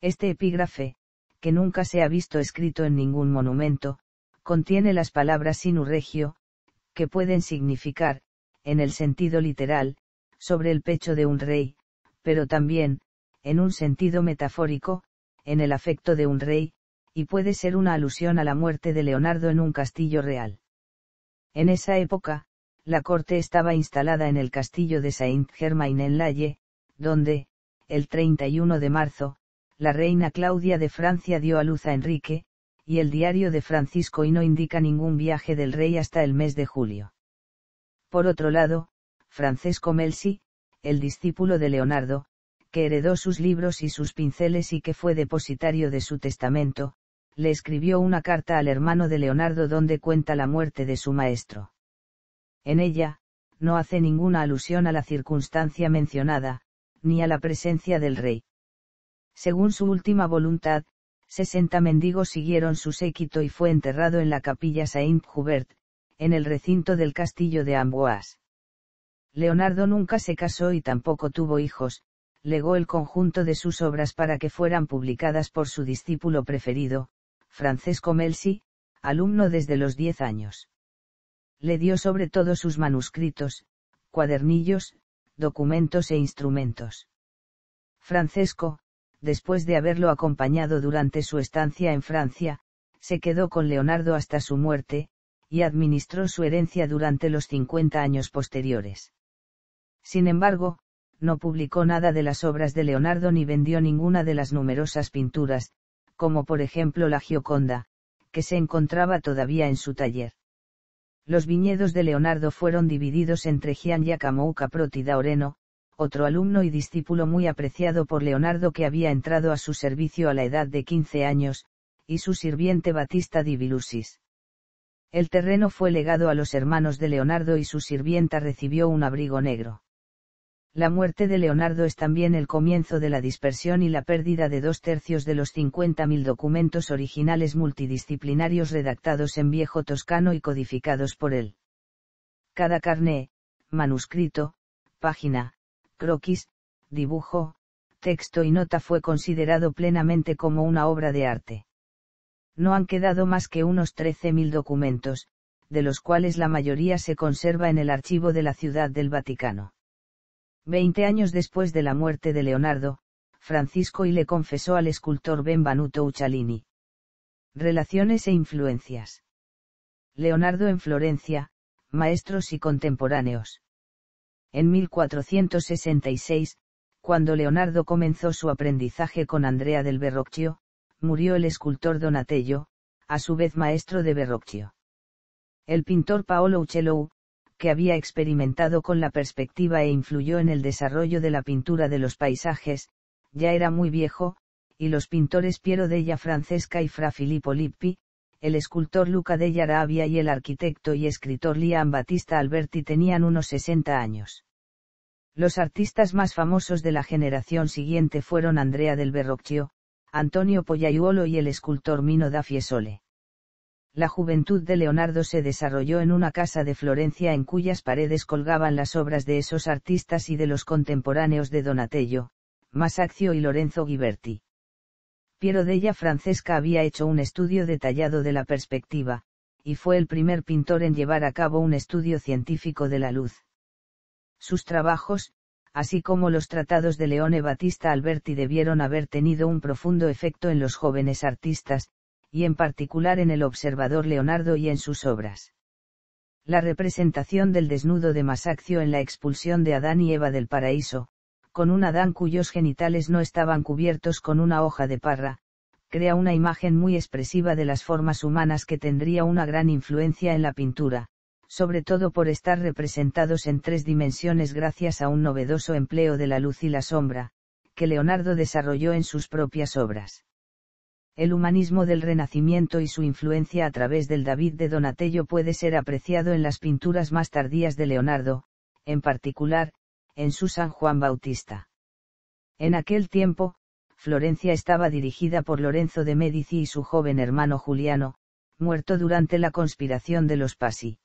Este epígrafe, que nunca se ha visto escrito en ningún monumento, contiene las palabras sinu regio, que pueden significar, en el sentido literal, sobre el pecho de un rey, pero también, en un sentido metafórico, en el afecto de un rey, y puede ser una alusión a la muerte de Leonardo en un castillo real. En esa época, la corte estaba instalada en el castillo de Saint-Germain-en-Laye, donde, el 31 de marzo, la reina Claudia de Francia dio a luz a Enrique, y el diario de Francisco y no indica ningún viaje del rey hasta el mes de julio. Por otro lado, Francesco Melzi, el discípulo de Leonardo, que heredó sus libros y sus pinceles y que fue depositario de su testamento, le escribió una carta al hermano de Leonardo donde cuenta la muerte de su maestro. En ella, no hace ninguna alusión a la circunstancia mencionada, ni a la presencia del rey. Según su última voluntad, 60 mendigos siguieron su séquito y fue enterrado en la capilla Saint-Hubert, en el recinto del castillo de Amboise. Leonardo nunca se casó y tampoco tuvo hijos, legó el conjunto de sus obras para que fueran publicadas por su discípulo preferido, Francesco Melsi, alumno desde los 10 años. Le dio sobre todo sus manuscritos, cuadernillos, documentos e instrumentos. Francesco, después de haberlo acompañado durante su estancia en Francia, se quedó con Leonardo hasta su muerte, y administró su herencia durante los 50 años posteriores. Sin embargo, no publicó nada de las obras de Leonardo ni vendió ninguna de las numerosas pinturas, como por ejemplo la Gioconda, que se encontraba todavía en su taller. Los viñedos de Leonardo fueron divididos entre Gian Giacomo Caproti da Oreno, otro alumno y discípulo muy apreciado por Leonardo que había entrado a su servicio a la edad de 15 años, y su sirviente Batista di Vilusis. El terreno fue legado a los hermanos de Leonardo y su sirvienta recibió un abrigo negro. La muerte de Leonardo es también el comienzo de la dispersión y la pérdida de dos tercios de los 50.000 documentos originales multidisciplinarios redactados en viejo toscano y codificados por él. Cada carné, manuscrito, página, croquis, dibujo, texto y nota fue considerado plenamente como una obra de arte. No han quedado más que unos 13.000 documentos, de los cuales la mayoría se conserva en el archivo de la Ciudad del Vaticano. Veinte años después de la muerte de Leonardo, Francisco y le confesó al escultor Benvenuto Uccellini. Relaciones e influencias. Leonardo en Florencia, maestros y contemporáneos en 1466, cuando Leonardo comenzó su aprendizaje con Andrea del Verrocchio, murió el escultor Donatello, a su vez maestro de Verrocchio. El pintor Paolo Uccello, que había experimentado con la perspectiva e influyó en el desarrollo de la pintura de los paisajes, ya era muy viejo, y los pintores Piero della Francesca y Fra Filippo Lippi, el escultor Luca della Yarabia y el arquitecto y escritor Lian Battista Alberti tenían unos 60 años. Los artistas más famosos de la generación siguiente fueron Andrea del Verrocchio, Antonio Pollaiuolo y el escultor Mino da Fiesole. La juventud de Leonardo se desarrolló en una casa de Florencia en cuyas paredes colgaban las obras de esos artistas y de los contemporáneos de Donatello, Masaccio y Lorenzo Ghiberti. Piero della Francesca había hecho un estudio detallado de la perspectiva, y fue el primer pintor en llevar a cabo un estudio científico de la luz. Sus trabajos, así como los tratados de Leone Battista Alberti debieron haber tenido un profundo efecto en los jóvenes artistas, y en particular en el observador Leonardo y en sus obras. La representación del desnudo de Masaccio en la expulsión de Adán y Eva del paraíso, con un Adán cuyos genitales no estaban cubiertos con una hoja de parra, crea una imagen muy expresiva de las formas humanas que tendría una gran influencia en la pintura, sobre todo por estar representados en tres dimensiones gracias a un novedoso empleo de la luz y la sombra, que Leonardo desarrolló en sus propias obras. El humanismo del Renacimiento y su influencia a través del David de Donatello puede ser apreciado en las pinturas más tardías de Leonardo, en particular, en su San Juan Bautista. En aquel tiempo, Florencia estaba dirigida por Lorenzo de Medici y su joven hermano Juliano, muerto durante la conspiración de los Pasi.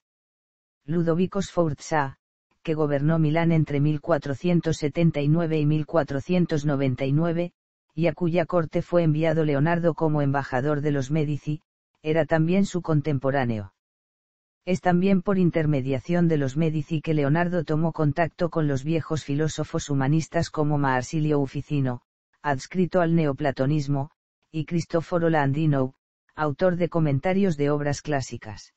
Ludovico Sforza, que gobernó Milán entre 1479 y 1499, y a cuya corte fue enviado Leonardo como embajador de los Medici, era también su contemporáneo. Es también por intermediación de los Medici que Leonardo tomó contacto con los viejos filósofos humanistas como Marsilio Uficino, adscrito al neoplatonismo, y Cristóforo Landino, autor de comentarios de obras clásicas.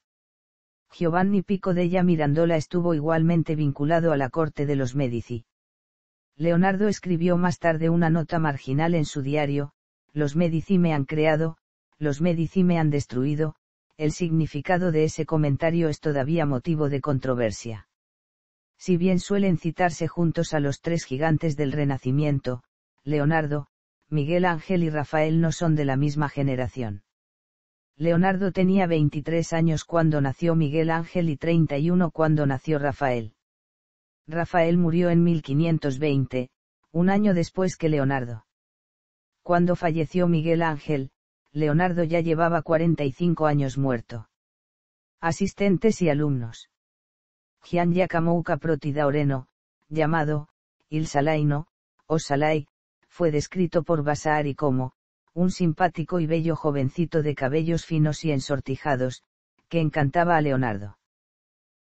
Giovanni Pico della Mirandola estuvo igualmente vinculado a la corte de los Medici. Leonardo escribió más tarde una nota marginal en su diario, Los Medici me han creado, los Medici me han destruido, el significado de ese comentario es todavía motivo de controversia. Si bien suelen citarse juntos a los tres gigantes del Renacimiento, Leonardo, Miguel Ángel y Rafael no son de la misma generación. Leonardo tenía 23 años cuando nació Miguel Ángel y 31 cuando nació Rafael. Rafael murió en 1520, un año después que Leonardo. Cuando falleció Miguel Ángel, Leonardo ya llevaba 45 años muerto. Asistentes y alumnos. Gian Giacamouca Protida Oreno, llamado, Il Salaino, o Salai, fue descrito por Vasari como, un simpático y bello jovencito de cabellos finos y ensortijados, que encantaba a Leonardo.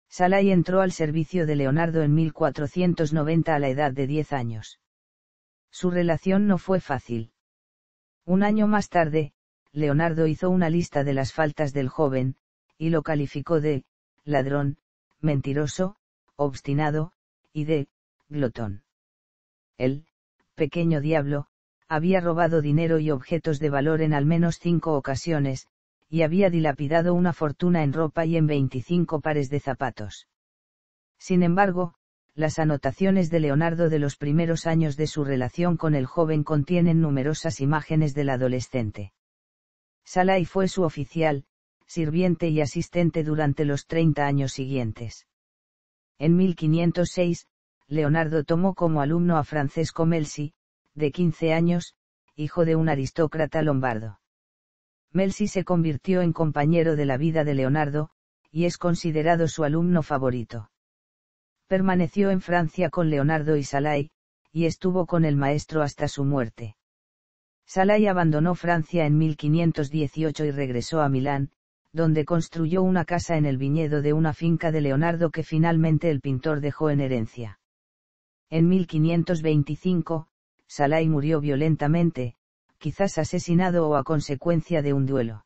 Salai entró al servicio de Leonardo en 1490 a la edad de 10 años. Su relación no fue fácil. Un año más tarde, Leonardo hizo una lista de las faltas del joven, y lo calificó de ladrón, mentiroso, obstinado, y de glotón. El pequeño diablo, había robado dinero y objetos de valor en al menos cinco ocasiones, y había dilapidado una fortuna en ropa y en 25 pares de zapatos. Sin embargo, las anotaciones de Leonardo de los primeros años de su relación con el joven contienen numerosas imágenes del adolescente. Salai fue su oficial, sirviente y asistente durante los 30 años siguientes. En 1506, Leonardo tomó como alumno a Francesco Melzi, de 15 años, hijo de un aristócrata lombardo. Melzi se convirtió en compañero de la vida de Leonardo, y es considerado su alumno favorito. Permaneció en Francia con Leonardo y Salai, y estuvo con el maestro hasta su muerte. Salai abandonó Francia en 1518 y regresó a Milán, donde construyó una casa en el viñedo de una finca de Leonardo que finalmente el pintor dejó en herencia. En 1525, Salai murió violentamente, quizás asesinado o a consecuencia de un duelo.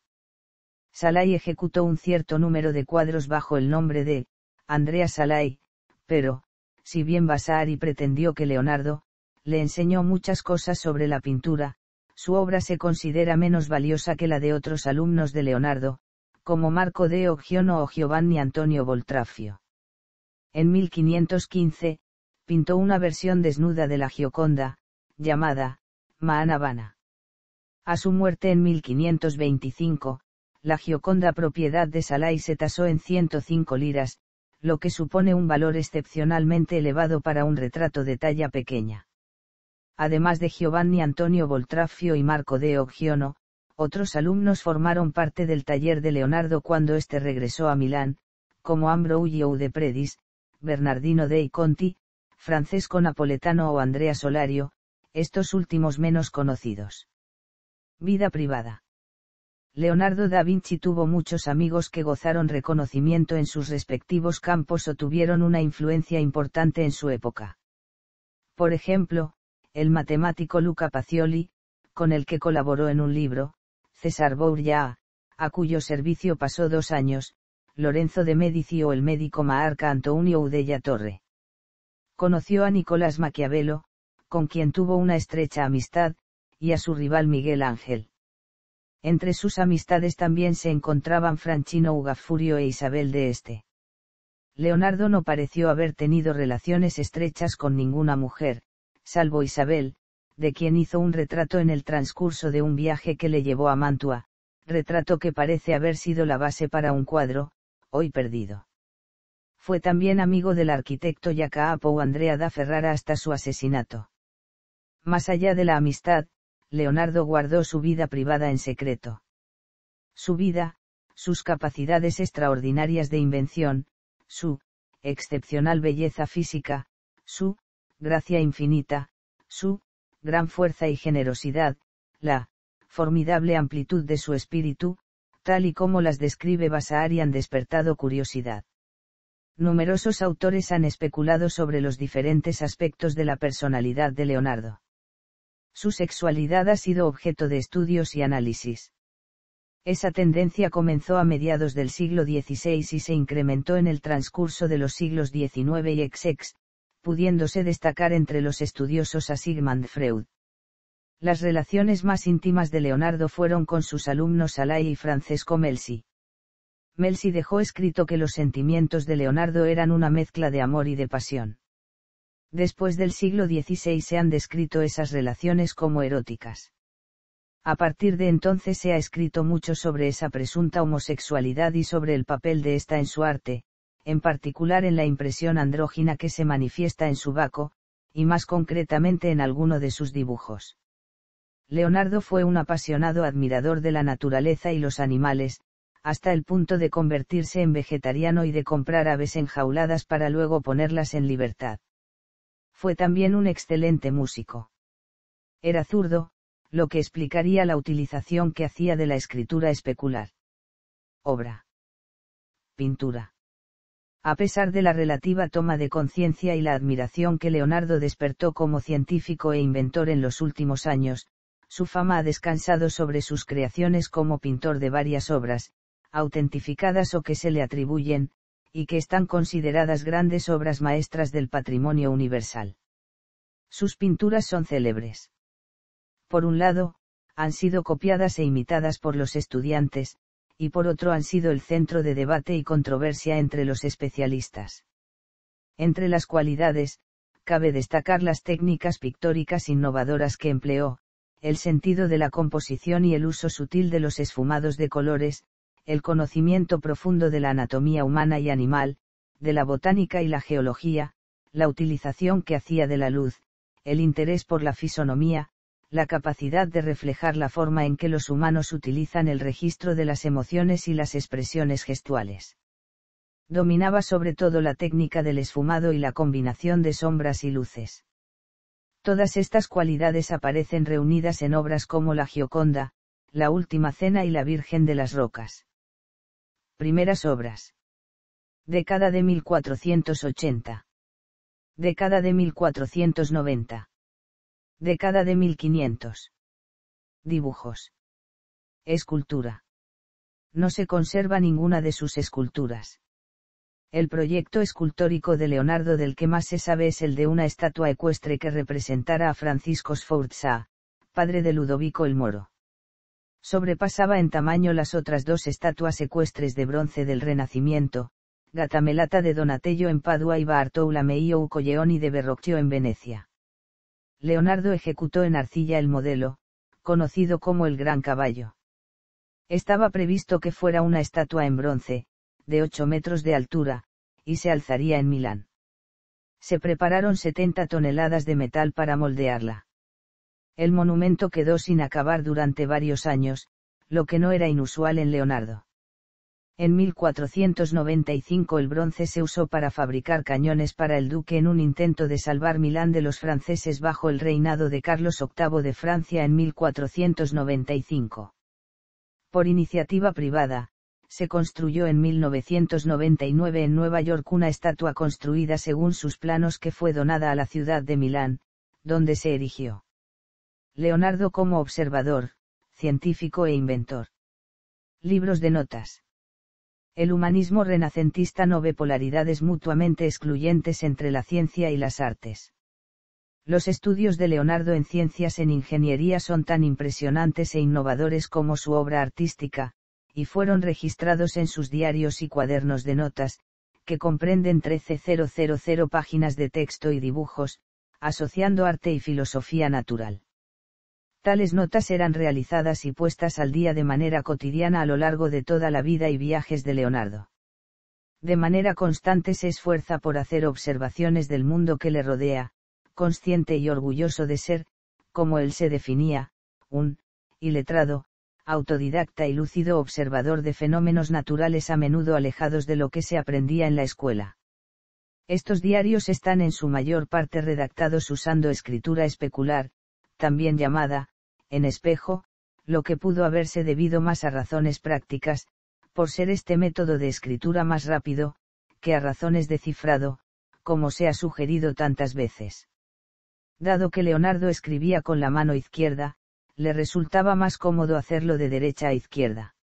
Salai ejecutó un cierto número de cuadros bajo el nombre de Andrea Salai, pero, si bien Basari pretendió que Leonardo, le enseñó muchas cosas sobre la pintura, su obra se considera menos valiosa que la de otros alumnos de Leonardo, como Marco de Ogiono o Giovanni Antonio Boltrafio. En 1515, pintó una versión desnuda de la Gioconda, llamada, Maanavana. A su muerte en 1525, la Gioconda propiedad de Salai se tasó en 105 liras, lo que supone un valor excepcionalmente elevado para un retrato de talla pequeña además de Giovanni Antonio Boltraffio y Marco de Oggiono, otros alumnos formaron parte del taller de Leonardo cuando éste regresó a Milán, como Ambrogio de Predis, Bernardino dei Conti, Francesco Napoletano o Andrea Solario, estos últimos menos conocidos. Vida privada. Leonardo da Vinci tuvo muchos amigos que gozaron reconocimiento en sus respectivos campos o tuvieron una influencia importante en su época. Por ejemplo, el matemático Luca Pacioli, con el que colaboró en un libro, César Borgia, a cuyo servicio pasó dos años, Lorenzo de Medici o el médico Maarca Antonio Udella Torre. Conoció a Nicolás Maquiavelo, con quien tuvo una estrecha amistad, y a su rival Miguel Ángel. Entre sus amistades también se encontraban Franchino Ugafurio e Isabel de Este. Leonardo no pareció haber tenido relaciones estrechas con ninguna mujer, salvo Isabel, de quien hizo un retrato en el transcurso de un viaje que le llevó a Mantua, retrato que parece haber sido la base para un cuadro, hoy perdido. Fue también amigo del arquitecto Jacopo Andrea da Ferrara hasta su asesinato. Más allá de la amistad, Leonardo guardó su vida privada en secreto. Su vida, sus capacidades extraordinarias de invención, su excepcional belleza física, su gracia infinita, su, gran fuerza y generosidad, la, formidable amplitud de su espíritu, tal y como las describe Vasari han despertado curiosidad. Numerosos autores han especulado sobre los diferentes aspectos de la personalidad de Leonardo. Su sexualidad ha sido objeto de estudios y análisis. Esa tendencia comenzó a mediados del siglo XVI y se incrementó en el transcurso de los siglos XIX y XX, pudiéndose destacar entre los estudiosos a Sigmund Freud. Las relaciones más íntimas de Leonardo fueron con sus alumnos Salai y Francesco Melzi. Melzi dejó escrito que los sentimientos de Leonardo eran una mezcla de amor y de pasión. Después del siglo XVI se han descrito esas relaciones como eróticas. A partir de entonces se ha escrito mucho sobre esa presunta homosexualidad y sobre el papel de esta en su arte, en particular en la impresión andrógina que se manifiesta en su baco, y más concretamente en alguno de sus dibujos. Leonardo fue un apasionado admirador de la naturaleza y los animales, hasta el punto de convertirse en vegetariano y de comprar aves enjauladas para luego ponerlas en libertad. Fue también un excelente músico. Era zurdo, lo que explicaría la utilización que hacía de la escritura especular. Obra. Pintura. A pesar de la relativa toma de conciencia y la admiración que Leonardo despertó como científico e inventor en los últimos años, su fama ha descansado sobre sus creaciones como pintor de varias obras, autentificadas o que se le atribuyen, y que están consideradas grandes obras maestras del patrimonio universal. Sus pinturas son célebres. Por un lado, han sido copiadas e imitadas por los estudiantes, y por otro han sido el centro de debate y controversia entre los especialistas. Entre las cualidades, cabe destacar las técnicas pictóricas innovadoras que empleó, el sentido de la composición y el uso sutil de los esfumados de colores, el conocimiento profundo de la anatomía humana y animal, de la botánica y la geología, la utilización que hacía de la luz, el interés por la fisonomía, la capacidad de reflejar la forma en que los humanos utilizan el registro de las emociones y las expresiones gestuales. Dominaba sobre todo la técnica del esfumado y la combinación de sombras y luces. Todas estas cualidades aparecen reunidas en obras como La Gioconda, La Última Cena y La Virgen de las Rocas. Primeras obras. Década de 1480. Década de 1490. DECADA de 1500. Dibujos. Escultura. No se conserva ninguna de sus esculturas. El proyecto escultórico de Leonardo del que más se sabe es el de una estatua ecuestre que representara a Francisco Sforza, padre de Ludovico el Moro. Sobrepasaba en tamaño las otras dos estatuas ecuestres de bronce del Renacimiento, Gatamelata de Donatello en Padua y Bartolomeo Colleoni de Berrocchio en Venecia. Leonardo ejecutó en arcilla el modelo, conocido como el Gran Caballo. Estaba previsto que fuera una estatua en bronce, de 8 metros de altura, y se alzaría en Milán. Se prepararon 70 toneladas de metal para moldearla. El monumento quedó sin acabar durante varios años, lo que no era inusual en Leonardo. En 1495 el bronce se usó para fabricar cañones para el duque en un intento de salvar Milán de los franceses bajo el reinado de Carlos VIII de Francia en 1495. Por iniciativa privada, se construyó en 1999 en Nueva York una estatua construida según sus planos que fue donada a la ciudad de Milán, donde se erigió. Leonardo como observador, científico e inventor. Libros de notas. El humanismo renacentista no ve polaridades mutuamente excluyentes entre la ciencia y las artes. Los estudios de Leonardo en ciencias en ingeniería son tan impresionantes e innovadores como su obra artística, y fueron registrados en sus diarios y cuadernos de notas, que comprenden 13.000 páginas de texto y dibujos, asociando arte y filosofía natural. Tales notas eran realizadas y puestas al día de manera cotidiana a lo largo de toda la vida y viajes de Leonardo. De manera constante se esfuerza por hacer observaciones del mundo que le rodea, consciente y orgulloso de ser, como él se definía, un, iletrado, autodidacta y lúcido observador de fenómenos naturales a menudo alejados de lo que se aprendía en la escuela. Estos diarios están en su mayor parte redactados usando escritura especular, también llamada, en espejo, lo que pudo haberse debido más a razones prácticas, por ser este método de escritura más rápido, que a razones de cifrado, como se ha sugerido tantas veces. Dado que Leonardo escribía con la mano izquierda, le resultaba más cómodo hacerlo de derecha a izquierda.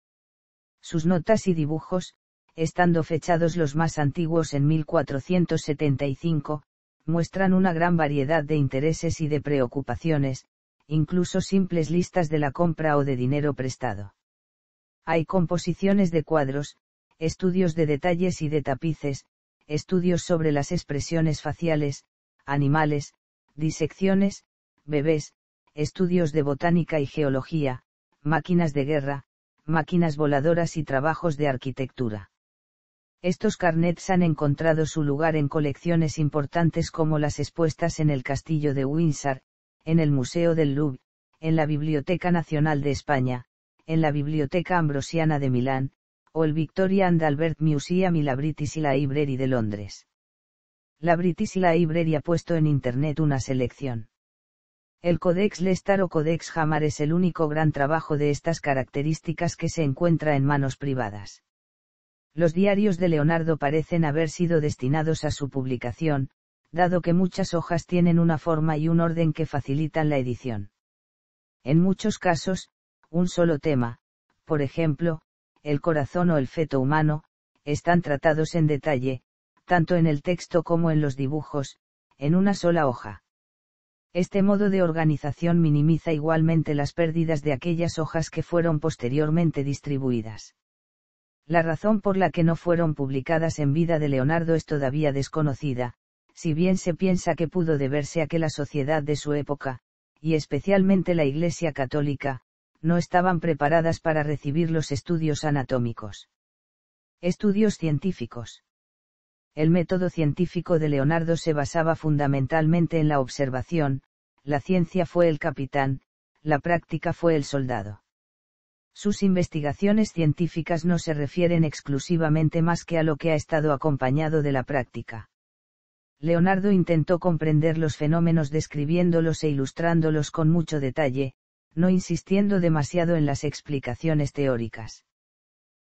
Sus notas y dibujos, estando fechados los más antiguos en 1475, muestran una gran variedad de intereses y de preocupaciones, incluso simples listas de la compra o de dinero prestado. Hay composiciones de cuadros, estudios de detalles y de tapices, estudios sobre las expresiones faciales, animales, disecciones, bebés, estudios de botánica y geología, máquinas de guerra, máquinas voladoras y trabajos de arquitectura. Estos carnets han encontrado su lugar en colecciones importantes como las expuestas en el castillo de Windsor, en el Museo del Louvre, en la Biblioteca Nacional de España, en la Biblioteca Ambrosiana de Milán, o el Victoria and Albert Museum y la British Library de Londres. La British Library ha puesto en Internet una selección. El Codex Lestar o Codex Hamar es el único gran trabajo de estas características que se encuentra en manos privadas. Los diarios de Leonardo parecen haber sido destinados a su publicación, dado que muchas hojas tienen una forma y un orden que facilitan la edición. En muchos casos, un solo tema, por ejemplo, el corazón o el feto humano, están tratados en detalle, tanto en el texto como en los dibujos, en una sola hoja. Este modo de organización minimiza igualmente las pérdidas de aquellas hojas que fueron posteriormente distribuidas. La razón por la que no fueron publicadas en vida de Leonardo es todavía desconocida, si bien se piensa que pudo deberse a que la sociedad de su época, y especialmente la Iglesia católica, no estaban preparadas para recibir los estudios anatómicos. Estudios científicos. El método científico de Leonardo se basaba fundamentalmente en la observación, la ciencia fue el capitán, la práctica fue el soldado. Sus investigaciones científicas no se refieren exclusivamente más que a lo que ha estado acompañado de la práctica. Leonardo intentó comprender los fenómenos describiéndolos e ilustrándolos con mucho detalle, no insistiendo demasiado en las explicaciones teóricas.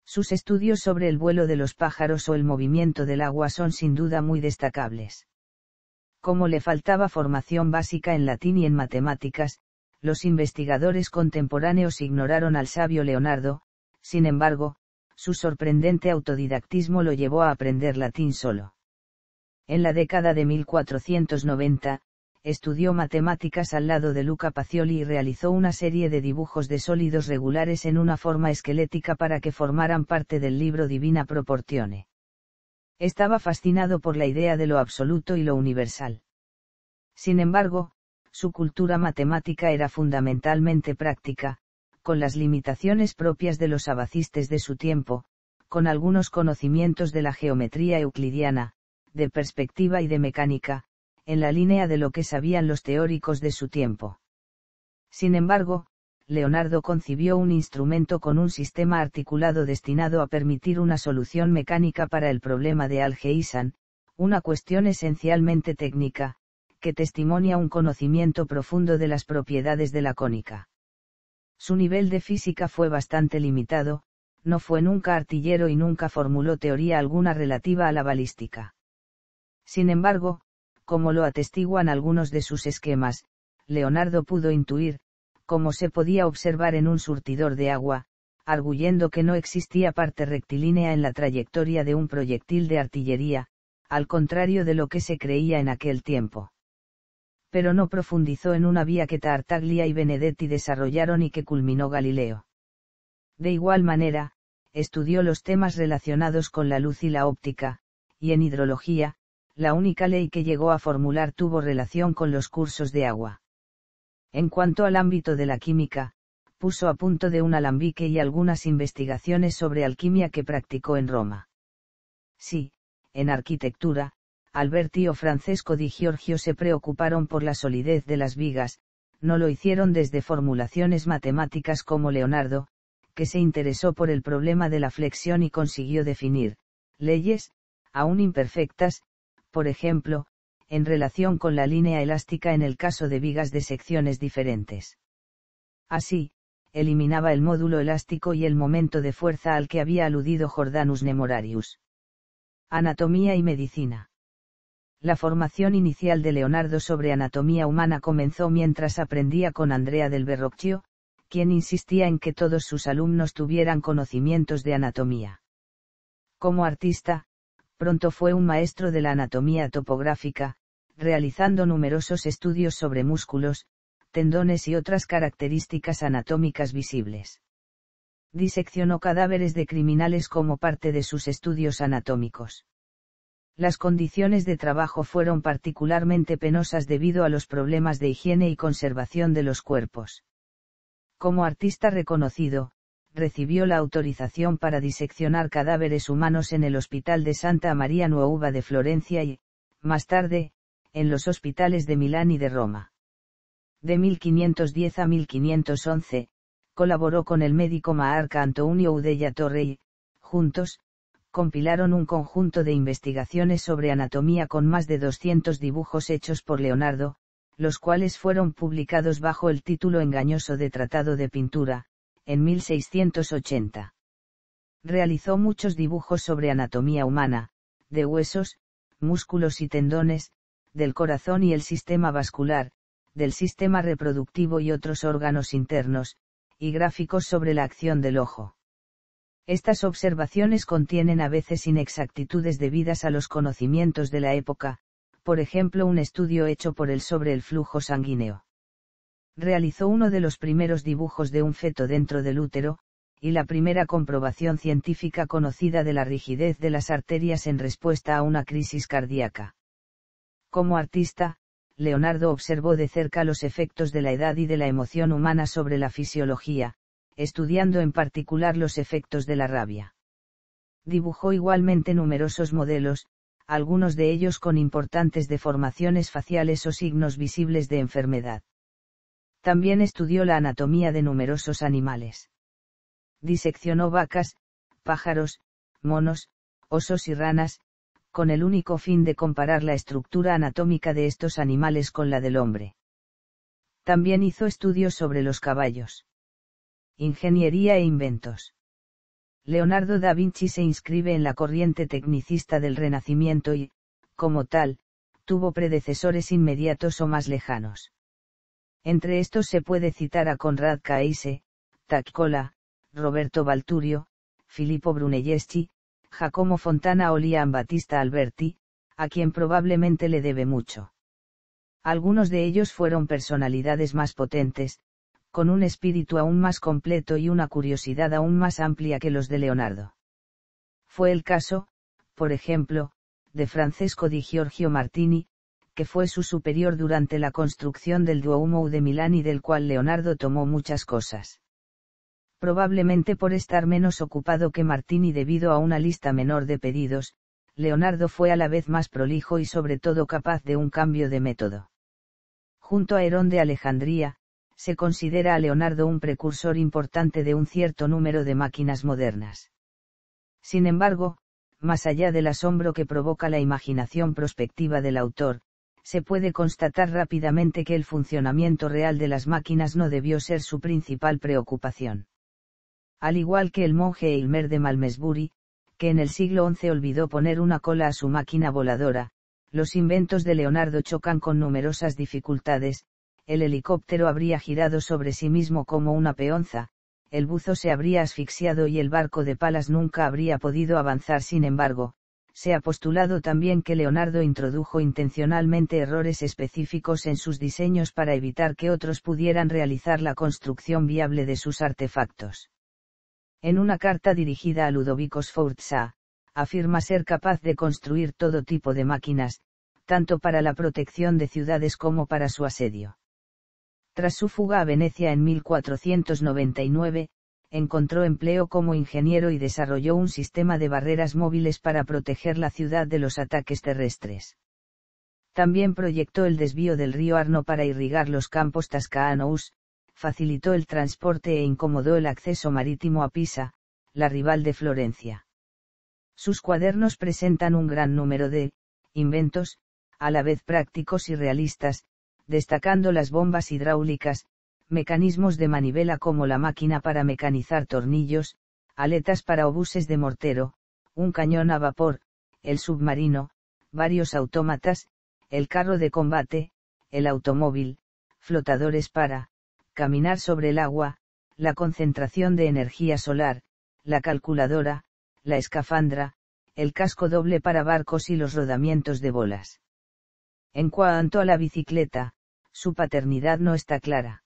Sus estudios sobre el vuelo de los pájaros o el movimiento del agua son sin duda muy destacables. Como le faltaba formación básica en latín y en matemáticas, los investigadores contemporáneos ignoraron al sabio Leonardo, sin embargo, su sorprendente autodidactismo lo llevó a aprender latín solo en la década de 1490, estudió matemáticas al lado de Luca Pacioli y realizó una serie de dibujos de sólidos regulares en una forma esquelética para que formaran parte del libro Divina Proportione. Estaba fascinado por la idea de lo absoluto y lo universal. Sin embargo, su cultura matemática era fundamentalmente práctica, con las limitaciones propias de los abacistes de su tiempo, con algunos conocimientos de la geometría euclidiana, de perspectiva y de mecánica, en la línea de lo que sabían los teóricos de su tiempo. Sin embargo, Leonardo concibió un instrumento con un sistema articulado destinado a permitir una solución mecánica para el problema de Algeisan, una cuestión esencialmente técnica, que testimonia un conocimiento profundo de las propiedades de la cónica. Su nivel de física fue bastante limitado, no fue nunca artillero y nunca formuló teoría alguna relativa a la balística. Sin embargo, como lo atestiguan algunos de sus esquemas, Leonardo pudo intuir, como se podía observar en un surtidor de agua, arguyendo que no existía parte rectilínea en la trayectoria de un proyectil de artillería, al contrario de lo que se creía en aquel tiempo. Pero no profundizó en una vía que Tartaglia y Benedetti desarrollaron y que culminó Galileo. De igual manera, estudió los temas relacionados con la luz y la óptica, y en hidrología, la única ley que llegó a formular tuvo relación con los cursos de agua. En cuanto al ámbito de la química, puso a punto de un alambique y algunas investigaciones sobre alquimia que practicó en Roma. Sí, en arquitectura, Alberti o Francesco di Giorgio se preocuparon por la solidez de las vigas, no lo hicieron desde formulaciones matemáticas como Leonardo, que se interesó por el problema de la flexión y consiguió definir, leyes, aún imperfectas, por ejemplo, en relación con la línea elástica en el caso de vigas de secciones diferentes. Así, eliminaba el módulo elástico y el momento de fuerza al que había aludido Jordanus Nemorarius. Anatomía y medicina. La formación inicial de Leonardo sobre anatomía humana comenzó mientras aprendía con Andrea del Verrocchio, quien insistía en que todos sus alumnos tuvieran conocimientos de anatomía. Como artista, Pronto fue un maestro de la anatomía topográfica, realizando numerosos estudios sobre músculos, tendones y otras características anatómicas visibles. Diseccionó cadáveres de criminales como parte de sus estudios anatómicos. Las condiciones de trabajo fueron particularmente penosas debido a los problemas de higiene y conservación de los cuerpos. Como artista reconocido, recibió la autorización para diseccionar cadáveres humanos en el Hospital de Santa María Nuova de Florencia y, más tarde, en los hospitales de Milán y de Roma. De 1510 a 1511, colaboró con el médico Maarca Antonio Udella Torre y, juntos, compilaron un conjunto de investigaciones sobre anatomía con más de 200 dibujos hechos por Leonardo, los cuales fueron publicados bajo el título engañoso de Tratado de Pintura, en 1680. Realizó muchos dibujos sobre anatomía humana, de huesos, músculos y tendones, del corazón y el sistema vascular, del sistema reproductivo y otros órganos internos, y gráficos sobre la acción del ojo. Estas observaciones contienen a veces inexactitudes debidas a los conocimientos de la época, por ejemplo un estudio hecho por él sobre el flujo sanguíneo realizó uno de los primeros dibujos de un feto dentro del útero, y la primera comprobación científica conocida de la rigidez de las arterias en respuesta a una crisis cardíaca. Como artista, Leonardo observó de cerca los efectos de la edad y de la emoción humana sobre la fisiología, estudiando en particular los efectos de la rabia. Dibujó igualmente numerosos modelos, algunos de ellos con importantes deformaciones faciales o signos visibles de enfermedad. También estudió la anatomía de numerosos animales. Diseccionó vacas, pájaros, monos, osos y ranas, con el único fin de comparar la estructura anatómica de estos animales con la del hombre. También hizo estudios sobre los caballos. Ingeniería e inventos. Leonardo da Vinci se inscribe en la corriente tecnicista del Renacimiento y, como tal, tuvo predecesores inmediatos o más lejanos. Entre estos se puede citar a Conrad Caise, Taccola, Roberto Balturio, Filippo Brunelleschi, Jacomo Fontana o Lian Battista Alberti, a quien probablemente le debe mucho. Algunos de ellos fueron personalidades más potentes, con un espíritu aún más completo y una curiosidad aún más amplia que los de Leonardo. Fue el caso, por ejemplo, de Francesco di Giorgio Martini, que fue su superior durante la construcción del Duomo de Milán y del cual Leonardo tomó muchas cosas. Probablemente por estar menos ocupado que Martini debido a una lista menor de pedidos, Leonardo fue a la vez más prolijo y sobre todo capaz de un cambio de método. Junto a Herón de Alejandría, se considera a Leonardo un precursor importante de un cierto número de máquinas modernas. Sin embargo, más allá del asombro que provoca la imaginación prospectiva del autor, se puede constatar rápidamente que el funcionamiento real de las máquinas no debió ser su principal preocupación. Al igual que el monje Ilmer de Malmesbury, que en el siglo XI olvidó poner una cola a su máquina voladora, los inventos de Leonardo chocan con numerosas dificultades, el helicóptero habría girado sobre sí mismo como una peonza, el buzo se habría asfixiado y el barco de palas nunca habría podido avanzar. Sin embargo, se ha postulado también que Leonardo introdujo intencionalmente errores específicos en sus diseños para evitar que otros pudieran realizar la construcción viable de sus artefactos. En una carta dirigida a Ludovico Sforza, afirma ser capaz de construir todo tipo de máquinas, tanto para la protección de ciudades como para su asedio. Tras su fuga a Venecia en 1499, encontró empleo como ingeniero y desarrolló un sistema de barreras móviles para proteger la ciudad de los ataques terrestres. También proyectó el desvío del río Arno para irrigar los campos Tascaanous, facilitó el transporte e incomodó el acceso marítimo a Pisa, la rival de Florencia. Sus cuadernos presentan un gran número de inventos, a la vez prácticos y realistas, destacando las bombas hidráulicas, mecanismos de manivela como la máquina para mecanizar tornillos, aletas para obuses de mortero, un cañón a vapor, el submarino, varios autómatas, el carro de combate, el automóvil, flotadores para, caminar sobre el agua, la concentración de energía solar, la calculadora, la escafandra, el casco doble para barcos y los rodamientos de bolas. En cuanto a la bicicleta, su paternidad no está clara.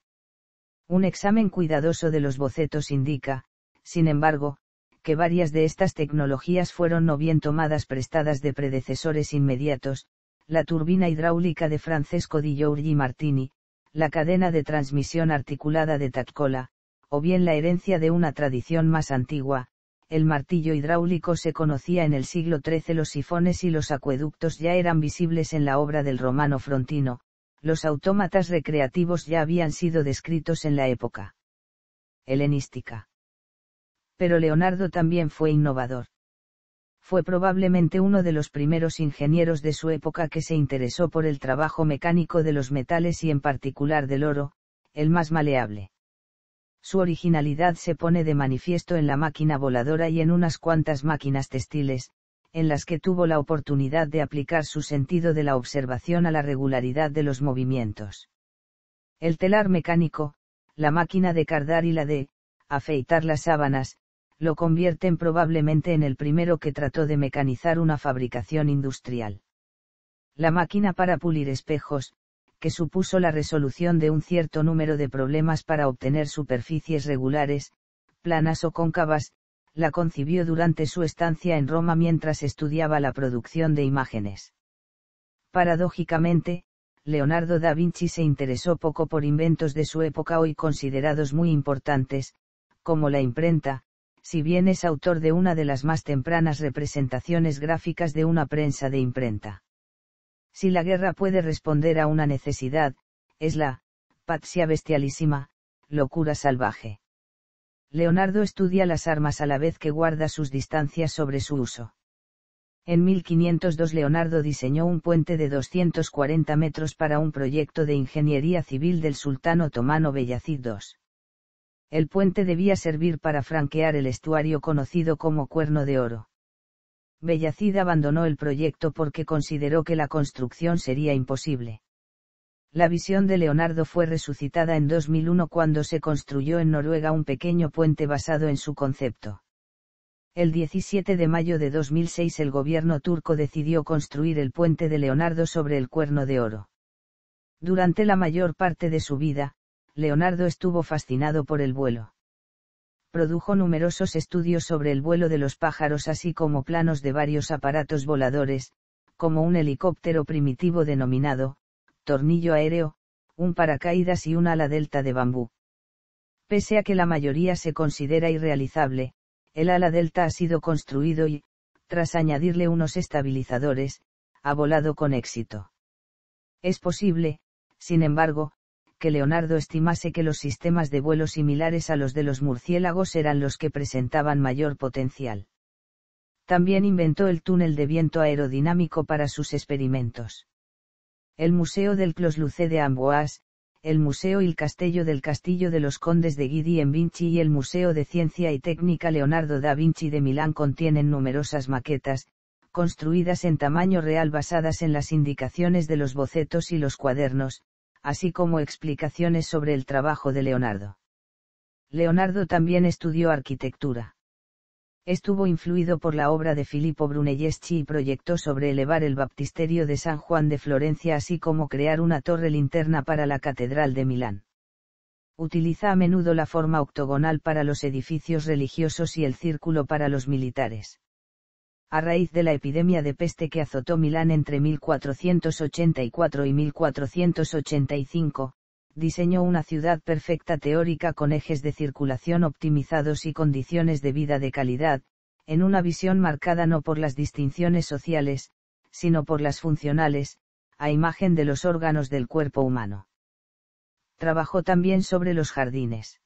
Un examen cuidadoso de los bocetos indica, sin embargo, que varias de estas tecnologías fueron no bien tomadas prestadas de predecesores inmediatos, la turbina hidráulica de Francesco di Giorgi Martini, la cadena de transmisión articulada de Taccola, o bien la herencia de una tradición más antigua, el martillo hidráulico se conocía en el siglo XIII los sifones y los acueductos ya eran visibles en la obra del romano Frontino, los autómatas recreativos ya habían sido descritos en la época helenística. Pero Leonardo también fue innovador. Fue probablemente uno de los primeros ingenieros de su época que se interesó por el trabajo mecánico de los metales y en particular del oro, el más maleable. Su originalidad se pone de manifiesto en la máquina voladora y en unas cuantas máquinas textiles, en las que tuvo la oportunidad de aplicar su sentido de la observación a la regularidad de los movimientos. El telar mecánico, la máquina de cardar y la de afeitar las sábanas, lo convierten probablemente en el primero que trató de mecanizar una fabricación industrial. La máquina para pulir espejos, que supuso la resolución de un cierto número de problemas para obtener superficies regulares, planas o cóncavas, la concibió durante su estancia en Roma mientras estudiaba la producción de imágenes. Paradójicamente, Leonardo da Vinci se interesó poco por inventos de su época hoy considerados muy importantes, como la imprenta, si bien es autor de una de las más tempranas representaciones gráficas de una prensa de imprenta. Si la guerra puede responder a una necesidad, es la, patsia bestialísima, locura salvaje. Leonardo estudia las armas a la vez que guarda sus distancias sobre su uso. En 1502 Leonardo diseñó un puente de 240 metros para un proyecto de ingeniería civil del sultán otomano Bellacid II. El puente debía servir para franquear el estuario conocido como Cuerno de Oro. Bellacid abandonó el proyecto porque consideró que la construcción sería imposible la visión de Leonardo fue resucitada en 2001 cuando se construyó en Noruega un pequeño puente basado en su concepto. El 17 de mayo de 2006 el gobierno turco decidió construir el puente de Leonardo sobre el Cuerno de Oro. Durante la mayor parte de su vida, Leonardo estuvo fascinado por el vuelo. Produjo numerosos estudios sobre el vuelo de los pájaros así como planos de varios aparatos voladores, como un helicóptero primitivo denominado, tornillo aéreo, un paracaídas y un ala delta de bambú. Pese a que la mayoría se considera irrealizable, el ala delta ha sido construido y, tras añadirle unos estabilizadores, ha volado con éxito. Es posible, sin embargo, que Leonardo estimase que los sistemas de vuelo similares a los de los murciélagos eran los que presentaban mayor potencial. También inventó el túnel de viento aerodinámico para sus experimentos el Museo del Clos Lucé de Amboise, el Museo y el del Castillo de los Condes de Guidi en Vinci y el Museo de Ciencia y Técnica Leonardo da Vinci de Milán contienen numerosas maquetas, construidas en tamaño real basadas en las indicaciones de los bocetos y los cuadernos, así como explicaciones sobre el trabajo de Leonardo. Leonardo también estudió arquitectura estuvo influido por la obra de Filippo Brunelleschi y proyectó sobre elevar el baptisterio de San Juan de Florencia así como crear una torre linterna para la Catedral de Milán. Utiliza a menudo la forma octogonal para los edificios religiosos y el círculo para los militares. A raíz de la epidemia de peste que azotó Milán entre 1484 y 1485, diseñó una ciudad perfecta teórica con ejes de circulación optimizados y condiciones de vida de calidad, en una visión marcada no por las distinciones sociales, sino por las funcionales, a imagen de los órganos del cuerpo humano. Trabajó también sobre los jardines.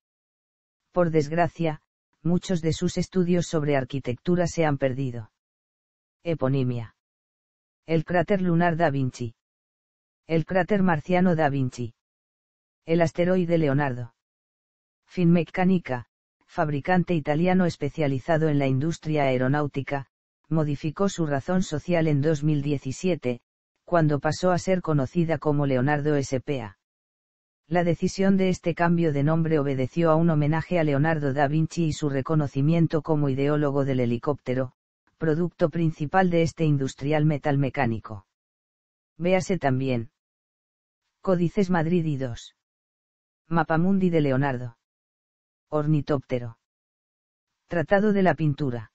Por desgracia, muchos de sus estudios sobre arquitectura se han perdido. Eponimia. El cráter lunar da Vinci. El cráter marciano da Vinci el asteroide Leonardo. Finmeccanica, fabricante italiano especializado en la industria aeronáutica, modificó su razón social en 2017, cuando pasó a ser conocida como Leonardo SPA. La decisión de este cambio de nombre obedeció a un homenaje a Leonardo da Vinci y su reconocimiento como ideólogo del helicóptero, producto principal de este industrial metalmecánico. Véase también. Códices Madrid y Mapamundi de Leonardo. Ornitóptero. Tratado de la pintura.